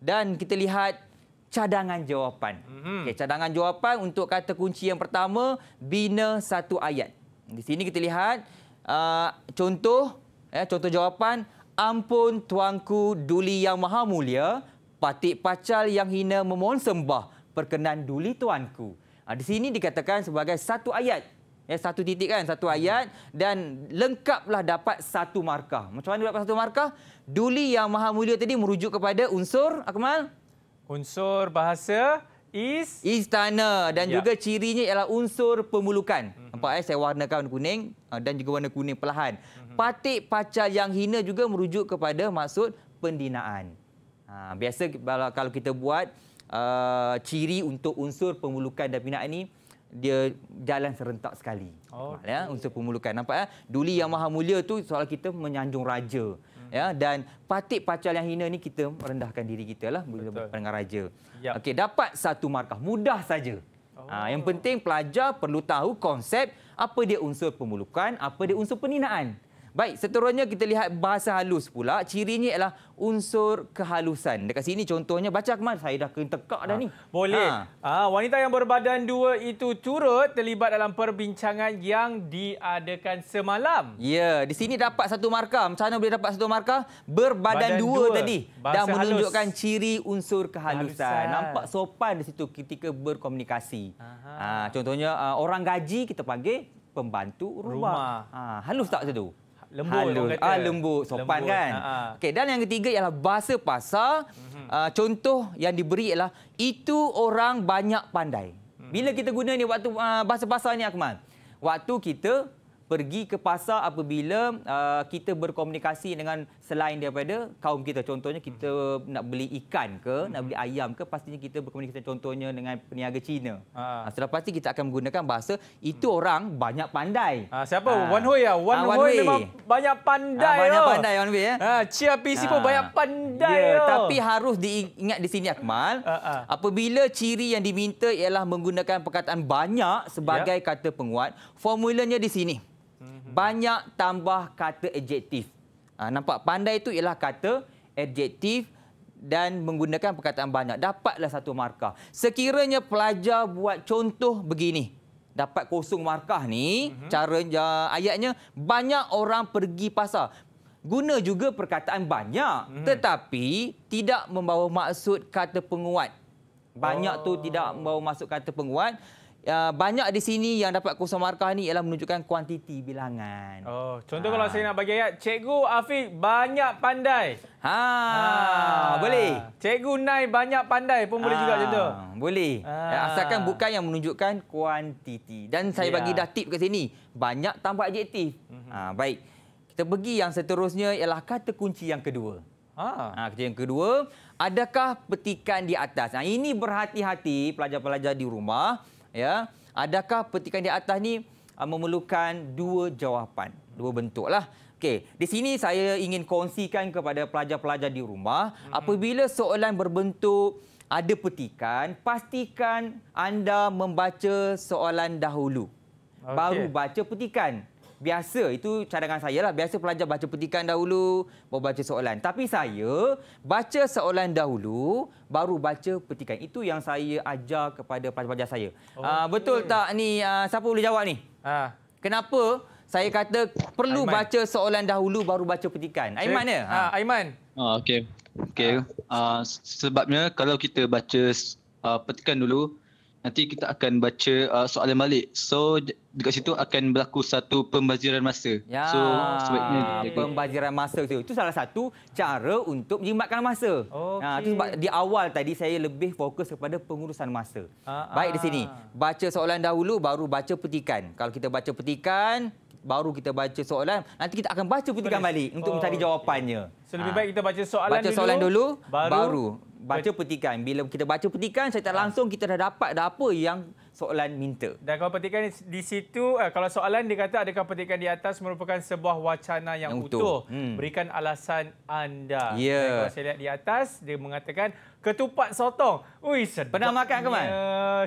Speaker 1: Dan kita lihat cadangan jawapan. Mm-hmm. Okey, cadangan jawapan untuk kata kunci yang pertama bina satu ayat. Di sini kita lihat uh, contoh eh, contoh jawapan ampun tuanku duli yang maha mulia patik pacal yang hina memohon sembah perkenan duli tuanku. Uh, di sini dikatakan sebagai satu ayat. Ya, satu titik kan, satu ayat. Dan lengkaplah dapat satu markah. Macam mana dapat satu markah? Duli yang maha mulia tadi merujuk kepada unsur, Akmal? Unsur bahasa is istana dan ya. juga cirinya ialah unsur pemulukan. Mhm. Nampak eh saya warnakan warna kuning ah, dan juga warna kuning perlahan. Mhm. Patik pacar yang hina juga merujuk kepada maksud pendinaan. Ha, biasa kalau kita buat uh, ciri untuk unsur pemulukan dan pindaan ini, dia jalan serentak sekali. Oh, ya, Unsur pemulukan. Nampak ya? Duli Yang Maha Mulia tu soal kita menyanjung raja hmm. ya dan patik pacal yang hina ni kita merendahkan diri kita lah bila pendengar raja yep. Ya. okey dapat satu markah mudah saja ha, oh. ha, yang penting pelajar perlu tahu konsep apa dia unsur pemulukan apa dia unsur peninaan Baik, seterusnya kita lihat bahasa halus pula. Cirinya ialah unsur kehalusan. Dekat sini contohnya, baca Akmal, saya dah kena tekak dah ha. ni. Boleh.
Speaker 2: Ha. Ha, wanita yang berbadan dua itu turut terlibat dalam perbincangan yang diadakan semalam.
Speaker 1: Ya, di sini dapat satu markah. Macam mana boleh dapat satu markah? Berbadan dua, dua tadi. Dan menunjukkan halus. ciri unsur kehalusan. Halusan. Nampak sopan di situ ketika berkomunikasi. Ha, contohnya, orang gaji kita panggil pembantu rumah. rumah. Ha, halus tak tu lembut halus. Ah, lembut sopan lembut. kan ah, ah. Okay, dan yang ketiga ialah bahasa pasal. mm -hmm. uh, ah, contoh yang diberi ialah itu orang banyak pandai mm -hmm. bila kita guna ni waktu uh, bahasa pasar ni akmal waktu kita pergi ke pasar apabila uh, kita berkomunikasi dengan selain daripada kaum kita contohnya kita hmm. nak beli ikan ke hmm. nak beli ayam ke pastinya kita berkomunikasi contohnya dengan peniaga Cina. Ha. Ha, setelah pasti kita akan menggunakan bahasa itu hmm. orang banyak pandai. Ha, siapa? Ha. Wan Hui ya. Wan, ah, Hui memang
Speaker 2: banyak pandai. Ha, banyak lho. pandai Wan
Speaker 1: Hui ya. Ha, Cia PC ha. pun ah. banyak
Speaker 2: pandai. Ya, tapi
Speaker 1: harus diingat di sini Akmal. Ha, ha. Apabila ciri yang diminta ialah menggunakan perkataan banyak sebagai ya. kata penguat, formulanya di sini. Hmm. Banyak tambah kata adjektif. Ha, nampak pandai itu ialah kata adjektif dan menggunakan perkataan banyak. Dapatlah satu markah. Sekiranya pelajar buat contoh begini. Dapat kosong markah ni, mm -hmm. cara ayatnya banyak orang pergi pasar. Guna juga perkataan banyak mm -hmm. tetapi tidak membawa maksud kata penguat. Banyak oh. tu tidak membawa maksud kata penguat uh, banyak di sini yang dapat kosong markah ni ialah menunjukkan kuantiti bilangan. Oh, contoh ha. kalau saya
Speaker 2: nak bagi ayat, Cikgu Afiq banyak pandai. Ha, ha. boleh.
Speaker 1: Cikgu Nai banyak pandai pun ha. boleh juga contoh. Boleh. Ha. Asalkan bukan yang menunjukkan kuantiti. Dan saya yeah. bagi dah tip kat sini, banyak tambah adjektif. Mm -hmm. ha, baik. Kita pergi yang seterusnya ialah kata kunci yang kedua. Ha. Ha, kata yang kedua, adakah petikan di atas? Nah, ini berhati-hati pelajar-pelajar di rumah ya adakah petikan di atas ni uh, memerlukan dua jawapan dua bentuklah okey di sini saya ingin kongsikan kepada pelajar-pelajar di rumah hmm. apabila soalan berbentuk ada petikan pastikan anda membaca soalan dahulu okay. baru baca petikan biasa itu cadangan saya lah. Biasa pelajar baca petikan dahulu, baru baca soalan. Tapi saya baca soalan dahulu, baru baca petikan. Itu yang saya ajar kepada pelajar-pelajar saya. Ah, okay. Uh, betul tak ni? Uh, siapa boleh jawab ni? Uh. Kenapa saya kata perlu Aiman. baca soalan dahulu, baru baca petikan? Aiman ya? Okay. Ha, uh, Aiman.
Speaker 2: Uh, ah, okay. okay.
Speaker 1: Uh, sebabnya kalau kita baca uh, petikan dulu, nanti kita akan baca uh, soalan balik. So dekat situ akan berlaku satu pembaziran masa. Ya. So sebaiknya pembaziran masa tu. Itu salah satu cara untuk menjimatkan masa. Okay. Ha itu sebab di awal tadi saya lebih fokus kepada pengurusan masa. Uh-huh. Baik di sini. Ah. Baca soalan dahulu baru baca petikan. Kalau kita baca petikan baru kita baca soalan. Nanti kita akan baca petikan Boleh. balik untuk oh, mencari jawapannya. Okay. So, lebih ha. baik kita baca soalan, baca dulu, soalan dulu, baru, baru baca petikan. Bila kita baca petikan, secara ha. langsung kita dah dapat dah apa yang soalan minta. Dan
Speaker 2: kalau petikan di situ, eh, kalau soalan dia kata adakah petikan di atas merupakan sebuah wacana yang, yang utuh. utuh. Hmm. Berikan alasan anda. Yeah. Kalau saya lihat di atas, dia mengatakan ketupat sotong. Ui, sedap. Pernah makan ke, Man? Ya,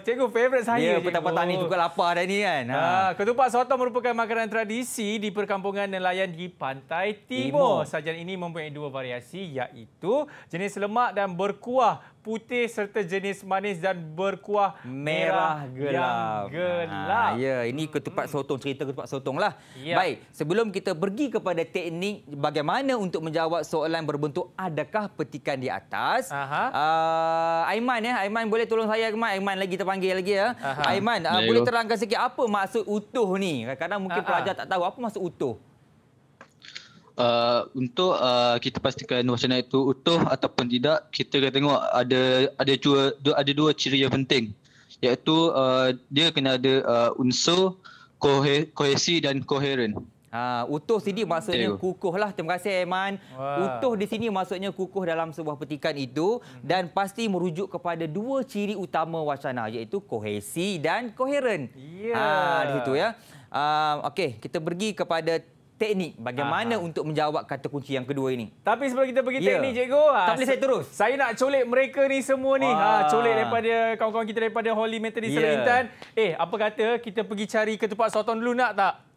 Speaker 2: cikgu, favorite saya. Ya, petang-petang ni cukup
Speaker 1: lapar dah ni kan. Ha. ha.
Speaker 2: Ketupat sotong merupakan makanan tradisi di perkampungan nelayan di Pantai Timur. Timur. Sajian ini mempunyai dua variasi iaitu jenis lemak dan berkuah putih serta jenis manis dan berkuah merah, merah gelap. Ha, ya,
Speaker 1: ini ketupat hmm. sotong, cerita ketupat sotong lah. Ya. Baik, sebelum kita pergi kepada teknik bagaimana untuk menjawab soalan berbentuk adakah petikan di atas, Aha. Ah, Uh, Aiman ya, Aiman boleh tolong saya ke Aiman lagi terpanggil lagi ya. Aha. Aiman, uh, boleh terangkan sikit apa maksud utuh ni? Kadang-kadang mungkin Aha. Ah. pelajar tak tahu apa maksud utuh. Uh, untuk uh, kita pastikan wacana itu utuh ataupun tidak, kita kena tengok ada ada dua ada dua ciri yang penting. Iaitu uh, dia kena ada uh, unsur kohesi dan koheren. Uh, Ha, utuh sini hmm, maksudnya kukuh lah. Terima kasih, Eman. Wah. Utuh di sini maksudnya kukuh dalam sebuah petikan itu hmm. dan pasti merujuk kepada dua ciri utama wacana iaitu kohesi dan koheren. Ya. Ha, di situ ya. Ha, Okey, kita pergi kepada teknik bagaimana Aha. untuk menjawab kata kunci yang kedua ini. Tapi sebelum kita pergi ya. teknik yeah. cikgu, ah, tak ha, boleh saya terus.
Speaker 2: Saya nak colek
Speaker 1: mereka ni semua ni. Ha, colek daripada
Speaker 2: kawan-kawan kita daripada Holy Methodist yeah. Selintan. Eh, apa kata kita pergi cari ke tempat soton dulu nak tak?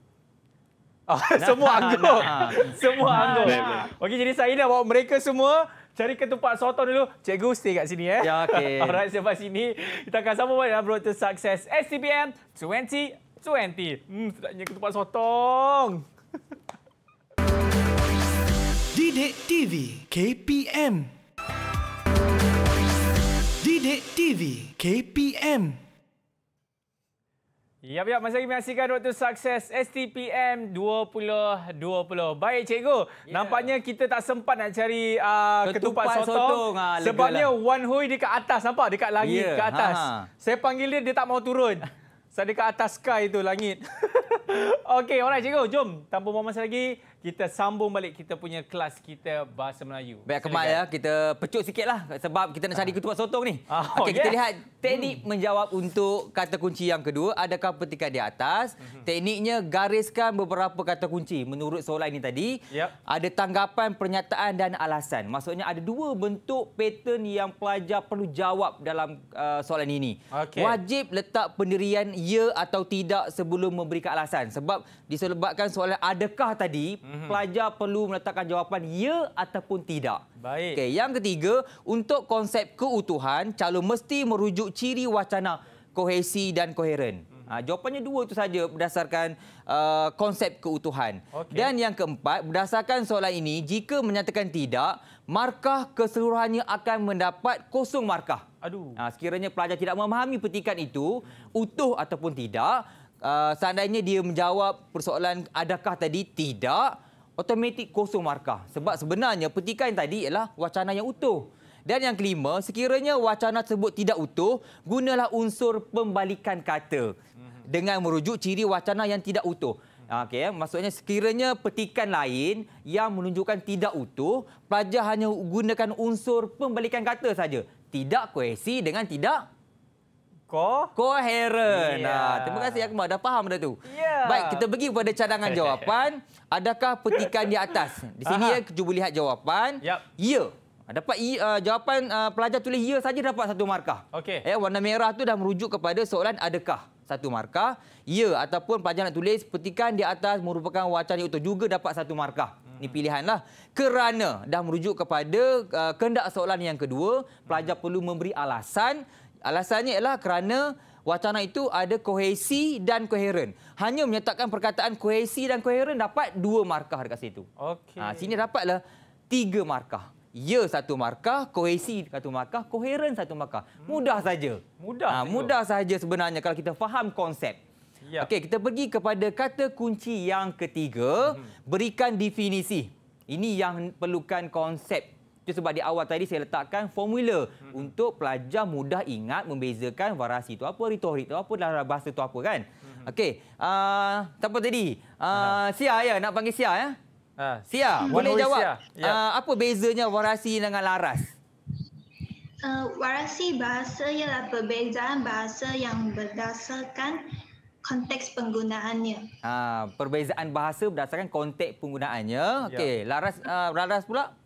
Speaker 2: Ah, semua anggur. Nah, nah, nah. semua anggur. Nah, nah. Okey jadi saya nak bawa mereka semua cari ketupat sotong dulu. Cikgu stay kat sini eh. Ya okey. Alright siapa sini kita akan sama balik dalam road to success STPM 2020. Hmm sedapnya ketupat sotong. Didik TV KPM Didik TV KPM Ya, ya. Masa lagi menyaksikan Waktu Sukses STPM 2020. Baik, cikgu. Yeah. Nampaknya kita tak sempat nak cari uh, ketupat, ketupat sotong. sotong. Ha, sebabnya lah. Wan Hui dekat atas. Nampak? Dekat langit, yeah. Ya, dekat atas. Ha, ha. Saya panggil dia, dia tak mau turun. Saya dekat atas sky itu, langit. Okey, orang cikgu. Jom. Tanpa buang masa lagi, kita sambung balik kita punya kelas kita Bahasa Melayu.
Speaker 1: Baik, kembali ya. Kita pecut sikit lah sebab kita nak cari ketupat sotong ni. Ah. Oh, Okey, yeah. kita lihat teknik hmm. menjawab untuk kata kunci yang kedua. Adakah petikan di atas? Mhm. Tekniknya gariskan beberapa kata kunci menurut soalan ini tadi. Yep. Ada tanggapan, pernyataan dan alasan. Maksudnya ada dua bentuk pattern yang pelajar perlu jawab dalam uh, soalan ini. Okay. Wajib letak pendirian ya atau tidak sebelum memberikan alasan. Sebab disebabkan soalan adakah tadi... Hmm. -hmm. pelajar perlu meletakkan jawapan ya ataupun tidak. Baik. Okay, yang ketiga, untuk konsep keutuhan, calon mesti merujuk ciri wacana kohesi dan koheren. Mhm. Ha, jawapannya dua itu saja berdasarkan uh, konsep keutuhan. Okay. Dan yang keempat, berdasarkan soalan ini, jika menyatakan tidak, markah keseluruhannya akan mendapat kosong markah. Aduh. Ha, sekiranya pelajar tidak memahami petikan itu, utuh ataupun tidak, uh, seandainya dia menjawab persoalan adakah tadi tidak, Otomatik kosong markah. Sebab sebenarnya petikan tadi ialah wacana yang utuh. Dan yang kelima, sekiranya wacana tersebut tidak utuh, gunalah unsur pembalikan kata dengan merujuk ciri wacana yang tidak utuh. Ah, okey, eh. maksudnya sekiranya petikan lain yang menunjukkan tidak utuh, pelajar hanya gunakan unsur pembalikan kata saja. Tidak koesi dengan tidak Co Coherent. Yeah. Ya. Ha, terima kasih Akmal. Dah faham benda tu. Yeah. Baik, kita pergi kepada cadangan jawapan. Adakah petikan di atas? Di sini ya, cuba lihat jawapan. Yep. Ya. Dapat uh, jawapan uh, pelajar tulis ya saja dapat satu markah. Okay. Eh, warna merah tu dah merujuk kepada soalan adakah satu markah. Ya ataupun pelajar nak tulis petikan di atas merupakan wacana utuh juga dapat satu markah. Hmm. Ini pilihanlah. Kerana dah merujuk kepada uh, ah, kendak soalan yang kedua, pelajar hmm. perlu memberi alasan Alasannya ialah kerana wacana itu ada kohesi dan koheren. Hanya menyatakan perkataan kohesi dan koheren dapat dua markah dekat situ. Okey. Ha, sini dapatlah tiga markah. Ya satu markah, kohesi satu markah, koheren satu markah. Hmm. Mudah saja. Mudah. Ha, mudah saja sebenarnya kalau kita faham konsep. Ya. Okey, kita pergi kepada kata kunci yang ketiga, hmm. berikan definisi. Ini yang perlukan konsep itu sebab di awal tadi saya letakkan formula hmm. untuk pelajar mudah ingat membezakan varasi itu apa, retorik itu apa, dalam bahasa itu apa kan. Hmm. Okey, uh, ah, apa tadi? Uh, ha. Sia ya, nak panggil Sia ya? Ha. Sia, hmm. boleh Wanoi jawab. Sia. Uh, apa bezanya varasi dengan laras?
Speaker 2: Uh, warasi bahasa ialah perbezaan bahasa yang berdasarkan konteks penggunaannya.
Speaker 1: Ah, perbezaan bahasa berdasarkan konteks penggunaannya. Ya. Okey, ya. laras uh, laras pula? Uh,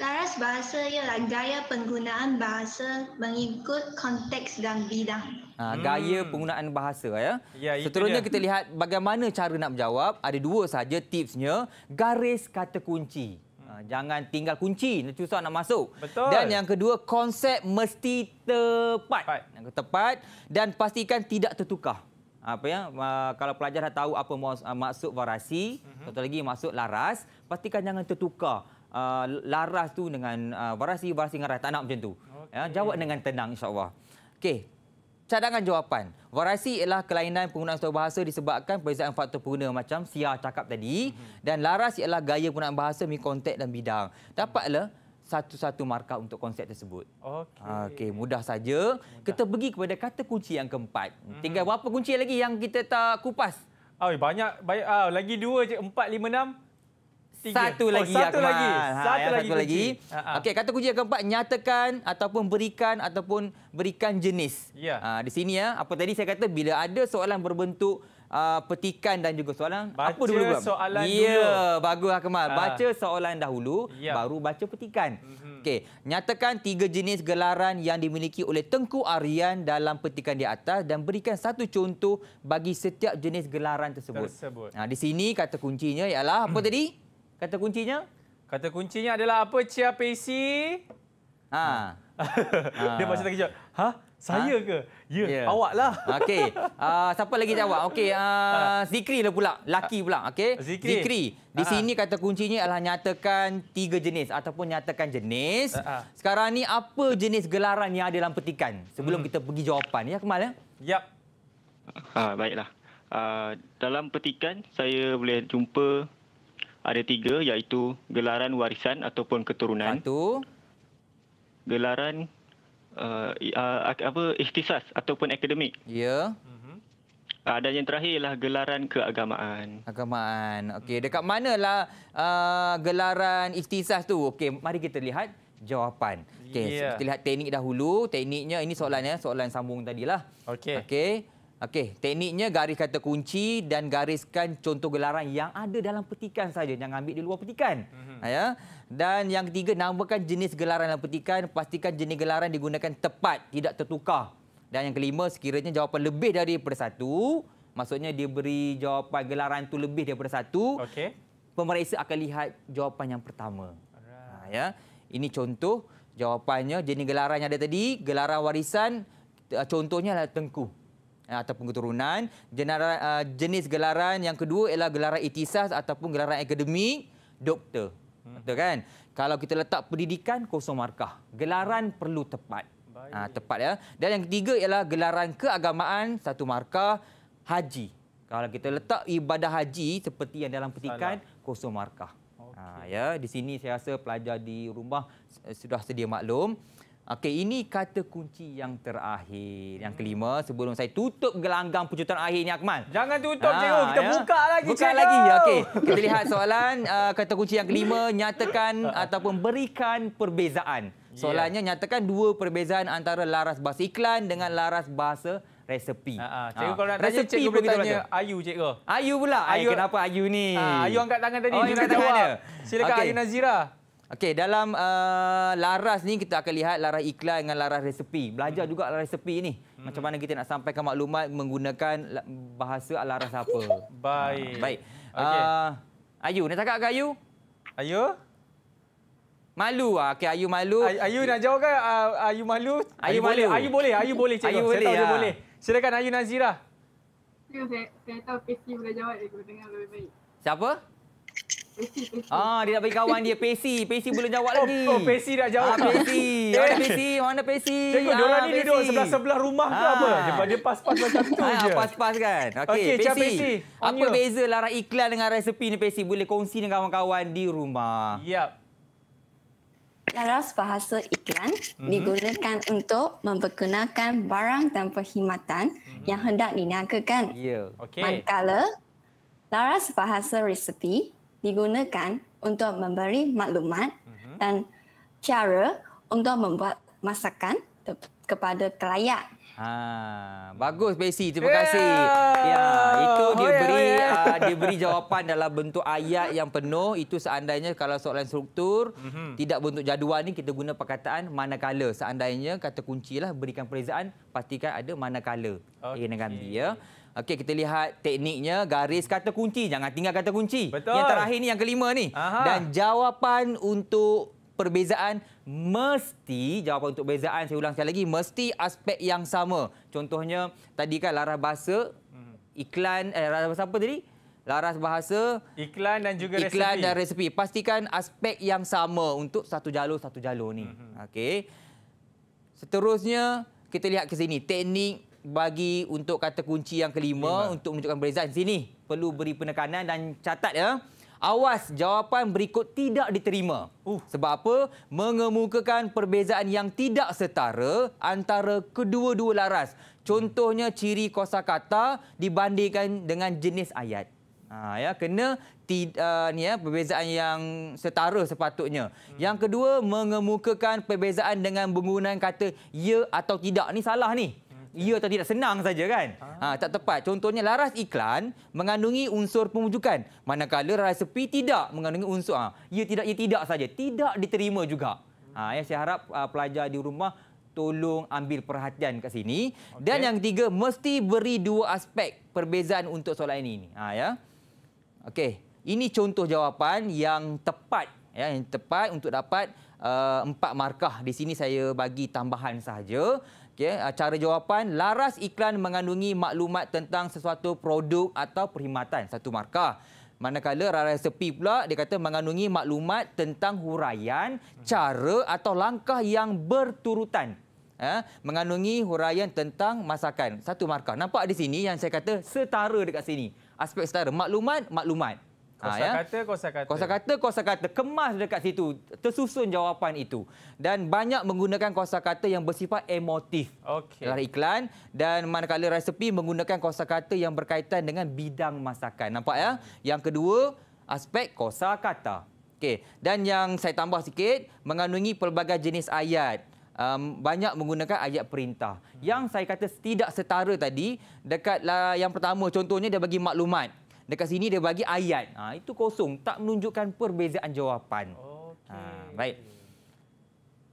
Speaker 2: Laras bahasa ialah gaya penggunaan bahasa mengikut konteks dan bidang.
Speaker 1: Ha, gaya hmm. penggunaan bahasa. ya. ya Seterusnya kita lihat bagaimana cara nak menjawab. Ada dua saja tipsnya. Garis kata kunci. Hmm. Ha, jangan tinggal kunci. Susah nak masuk. Betul. Dan yang kedua, konsep mesti tepat. Yang tepat dan pastikan tidak tertukar. Apa ya? Kalau pelajar dah tahu apa maksud varasi, mhm. satu uh -huh. lagi maksud laras, pastikan jangan tertukar uh, laras tu dengan uh, barasi barasi ngarah tak nak macam tu. Okay. Ya, jawab dengan tenang Insyaallah. allah Okey. Cadangan jawapan. Variasi ialah kelainan penggunaan suatu bahasa disebabkan perbezaan faktor pengguna macam Sia cakap tadi. Mhm. Dan laras ialah gaya penggunaan bahasa mi konteks dan bidang. Dapatlah satu-satu markah untuk konsep tersebut. Okey. Ah, okey, mudah saja. Kita pergi kepada kata kunci yang keempat. Mhm. Tinggal berapa kunci lagi yang kita tak kupas? Oh, banyak, banyak. Oh, lagi dua je. Empat, lima, enam. Tiga. Satu oh, lagi. Oh, satu lagi. Ha, satu lagi. lagi. Ha, ha. Okey, kata kunci yang keempat, nyatakan ataupun berikan ataupun berikan jenis. Ya. Ha, di sini ya, apa tadi saya kata bila ada soalan berbentuk uh, petikan dan juga soalan, baca apa dulu? Baca soalan ya, dulu. Ya, bagus Akmal. Ha. Baca soalan dahulu, ya. baru baca petikan. Mm -hmm. Okey, nyatakan tiga jenis gelaran yang dimiliki oleh Tengku Aryan dalam petikan di atas dan berikan satu contoh bagi setiap jenis gelaran tersebut. tersebut. Ha, di sini kata kuncinya ialah apa tadi? Kata kuncinya?
Speaker 2: Kata kuncinya adalah apa Cia Pesi? Ha. ha. Dia macam terkejut. Ha? Saya ha? ke? Ya, yeah. awak lah. Okey.
Speaker 1: Uh, siapa lagi jawab? Okey, uh, Zikri lah pula. Laki pula. Okay. Zikri. Zikri. Di ha. sini kata kuncinya adalah nyatakan tiga jenis. Ataupun nyatakan jenis. Ha. Sekarang ni apa jenis gelaran yang ada dalam petikan? Sebelum hmm. kita pergi jawapan. Ya, Kemal ya?
Speaker 2: Yap. Ha, baiklah. Uh, dalam petikan, saya boleh jumpa ada tiga iaitu gelaran warisan ataupun keturunan. Satu.
Speaker 1: Gelaran uh, uh, apa ikhtisas ataupun akademik. Ya. Uh, dan yang terakhir ialah gelaran keagamaan. Agamaan. Okey, dekat manalah uh, gelaran ikhtisas tu? Okey, mari kita lihat jawapan. Okey, yeah. kita lihat teknik dahulu. Tekniknya ini soalannya, soalan sambung tadilah. Okey. Okey. Okey, tekniknya garis kata kunci dan gariskan contoh gelaran yang ada dalam petikan saja. Jangan ambil di luar petikan. Mm -hmm. ya? Dan yang ketiga, nambahkan jenis gelaran dalam petikan. Pastikan jenis gelaran digunakan tepat, tidak tertukar. Dan yang kelima, sekiranya jawapan lebih daripada satu, maksudnya dia beri jawapan gelaran tu lebih daripada satu, okay. pemeriksa akan lihat jawapan yang pertama. Ha, ya? Ini contoh jawapannya, jenis gelaran yang ada tadi, gelaran warisan, contohnya adalah tengkuh. Eh, ataupun keturunan. Jenaran, uh, eh, jenis gelaran yang kedua ialah gelaran itisas ataupun gelaran akademik doktor. Hmm. Betul kan? Kalau kita letak pendidikan, kosong markah. Gelaran perlu tepat. Ha, tepat ya. Dan yang ketiga ialah gelaran keagamaan, satu markah, haji. Kalau kita letak ibadah haji seperti yang dalam petikan, Salah. kosong markah. Okay. Ha, ah, ya. Di sini saya rasa pelajar di rumah eh, sudah sedia maklum. Okey, ini kata kunci yang terakhir. Yang kelima, sebelum saya tutup gelanggang pujutan akhir ini, Akmal. Jangan tutup, ha, cikgu. Ah, kita ya? buka lagi, Buka cikgu. lagi. Okey, kita lihat soalan uh, kata kunci yang kelima. Nyatakan ataupun berikan perbezaan. Soalannya, yeah. nyatakan dua perbezaan antara laras bahasa iklan dengan laras bahasa resepi. Ha, ha. Cikgu, kalau nak resepi tanya, cikgu boleh tanya
Speaker 2: Ayu, cikgu. Ayu pula? Ayu, eh, Ayu kenapa Ayu ni? Ha, Ayu angkat tangan tadi. Oh, angkat tangan dia. Silakan okay. Ayu Nazira.
Speaker 1: Okey, dalam uh, laras ni kita akan lihat laras iklan dengan laras resepi. Belajar hmm. juga laras resepi ni. Hmm. Macam mana kita nak sampaikan maklumat menggunakan bahasa laras apa. Baik. Uh, baik. Okay. Uh, eh, Ayu, nak cakap ke Ayu? Ayu? Malu ah. Okey, Ayu malu. Ayu, Ayu
Speaker 2: nak jawab ke uh, Ayu malu? Ayu, Ayu boleh. Ayu boleh. Ayu boleh Ayu boleh. Saya ah. boleh.
Speaker 1: Silakan Ayu Nazira.
Speaker 2: Saya, saya, saya tahu Pesi boleh jawab. Saya dengar lebih baik.
Speaker 1: Siapa? Ah, dia nak bagi kawan dia Pesi. Pesi belum jawab lagi. Oh, oh Pesi dah jawab. Ah, Pesi. Mana Pesi? Mana Pesi? Tengok ah, dia orang ni duduk sebelah-sebelah rumah ke ah. apa? Dia, dia pas-pas macam tu ah, je. pas-pas kan. Okey, okay, Pesi. Pesi. Apa beza larang iklan dengan resipi ni Pesi? Boleh kongsi dengan kawan-kawan di rumah. Yap.
Speaker 2: Laras bahasa iklan mhm. digunakan mm -hmm. untuk memperkenalkan barang dan perkhidmatan mm -hmm. yang hendak diniagakan. Ya. Yeah. Okey. Manakala laras bahasa resepi digunakan untuk memberi maklumat mhm. dan cara untuk membuat masakan kepada kelayak.
Speaker 1: Ha, bagus Besi, terima ya. kasih. Ya, itu dia oh, ya, beri uh, dia beri jawapan dalam bentuk ayat yang penuh. Itu seandainya kalau soalan struktur mm-hmm. tidak bentuk jadual ni kita guna perkataan manakala. Seandainya kata kuncilah berikan perisaan pastikan ada manakala. Okay. A dengan B ya. Okey kita lihat tekniknya garis kata kunci jangan tinggal kata kunci. Betul. Yang terakhir ni yang kelima ni. Aha. Dan jawapan untuk perbezaan mesti jawapan untuk perbezaan saya ulang sekali lagi mesti aspek yang sama. Contohnya tadi kan laras bahasa hmm. iklan eh laras bahasa apa tadi? Laras bahasa iklan dan juga iklan resipi. dan resepi Pastikan aspek yang sama untuk satu jalur satu jalur ni. Mm -hmm. Okey. Seterusnya kita lihat ke sini teknik bagi untuk kata kunci yang kelima Lima. untuk menunjukkan perbezaan sini perlu beri penekanan dan catat ya. Awas jawapan berikut tidak diterima. Uh. Sebab apa? Mengemukakan perbezaan yang tidak setara antara kedua-dua laras. Contohnya ciri kosakata dibandingkan dengan jenis ayat. Ha, ya kena uh, ni ya perbezaan yang setara sepatutnya. Hmm. Yang kedua mengemukakan perbezaan dengan penggunaan kata ya atau tidak. Ini salah ni ya atau tidak senang saja kan. Ha. ha tak tepat. Contohnya laras iklan mengandungi unsur pemujukan. Manakala laras sepi tidak mengandungi unsur ha, ya tidak ya tidak saja. Tidak diterima juga. Ha ya saya harap uh, pelajar di rumah tolong ambil perhatian kat sini okay. dan yang ketiga mesti beri dua aspek perbezaan untuk soalan ini ni. Ha ya. Okey, ini contoh jawapan yang tepat ya yang tepat untuk dapat uh, empat markah. Di sini saya bagi tambahan sahaja. Okay. Eh, cara jawapan, laras iklan mengandungi maklumat tentang sesuatu produk atau perkhidmatan. Satu markah. Manakala rara sepi pula, dia kata mengandungi maklumat tentang huraian, cara atau langkah yang berturutan. Eh, mengandungi huraian tentang masakan. Satu markah. Nampak di sini yang saya kata setara dekat sini. Aspek setara. Maklumat, maklumat. Kosa ha, ya? kata, kosa kata. Kosa kata, kosa kata. Kemas dekat situ. Tersusun jawapan itu. Dan banyak menggunakan kosa kata yang bersifat emotif. Okey. Dalam iklan. Dan manakala resepi menggunakan kosa kata yang berkaitan dengan bidang masakan. Nampak ya? Yang kedua, aspek kosa kata. Okay, Dan yang saya tambah sikit, mengandungi pelbagai jenis ayat. Um, banyak menggunakan ayat perintah. Yang saya kata tidak setara tadi, dekat lah, yang pertama contohnya dia bagi maklumat. Dekat sini dia bagi ayat. Ha, itu kosong. Tak menunjukkan perbezaan jawapan. Okay. Ha, baik.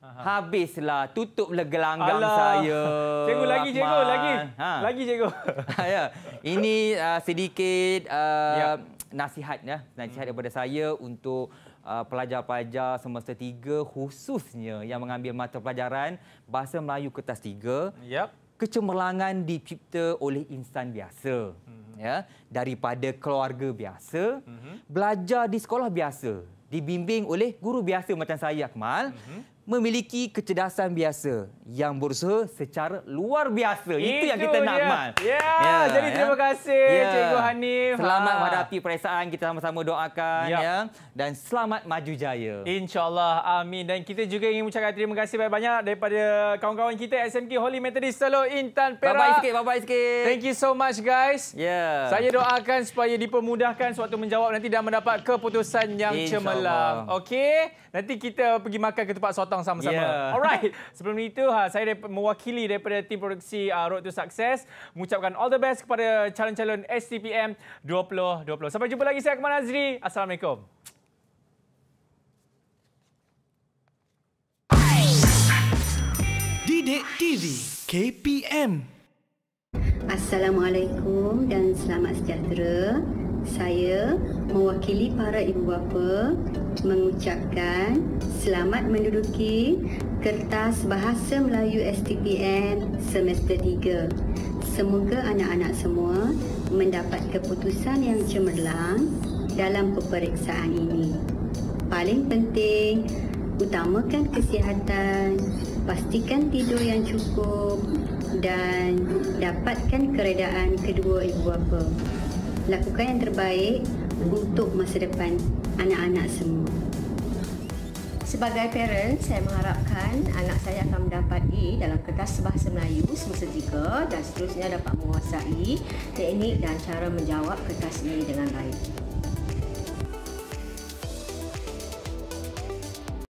Speaker 1: Aha. Habislah. Tutuplah gelanggang Alah. saya. Cikgu lagi, cikgu. Lagi. Ha. Lagi, cikgu. ya. Ini uh, sedikit uh, yep. Ya. nasihat. Ya. Nasihat hmm. daripada saya untuk uh, pelajar-pelajar uh, semester tiga khususnya yang mengambil mata pelajaran Bahasa Melayu Kertas Tiga. Yep kecemerlangan dicipta oleh insan biasa hmm ya daripada keluarga biasa hmm belajar di sekolah biasa dibimbing oleh guru biasa macam saya Akmal hmm memiliki kecerdasan biasa yang berusaha secara luar biasa. Itu, Itu yang kita nak, Mal. Ya, yeah. yeah. jadi terima kasih yeah. Cikgu Hanif. Selamat ah. menghadapi perasaan, kita sama-sama doakan. Yeah. Yeah. Dan selamat maju jaya. InsyaAllah, amin. Dan kita juga ingin mengucapkan terima
Speaker 2: kasih banyak-banyak daripada kawan-kawan kita SMK Holy Methodist Solo Intan Perak. Bye-bye sikit, bye-bye sikit. Thank you so much guys. Yeah. Saya doakan supaya dipermudahkan sewaktu menjawab nanti dan mendapat keputusan yang cemerlang. Okey, nanti kita pergi makan ke tempat sotong datang sama-sama. Yeah. Alright, sebelum itu ha, saya mewakili daripada tim produksi uh, Road to Success mengucapkan all the best kepada calon-calon STPM 2020. Sampai jumpa lagi saya Akmal Azri. Assalamualaikum. Dede TV KPM Assalamualaikum dan selamat sejahtera. Saya mewakili para ibu bapa mengucapkan selamat menduduki kertas bahasa Melayu STPM semester 3. Semoga anak-anak semua mendapat keputusan yang cemerlang dalam peperiksaan ini. Paling penting, utamakan kesihatan, pastikan tidur yang cukup dan dapatkan keredaan kedua ibu bapa. Lakukan yang terbaik untuk masa depan anak-anak semua. Sebagai parent, saya mengharapkan anak saya akan mendapat E dalam kertas bahasa Melayu semasa tiga dan seterusnya dapat menguasai teknik dan cara menjawab kertas ini dengan baik.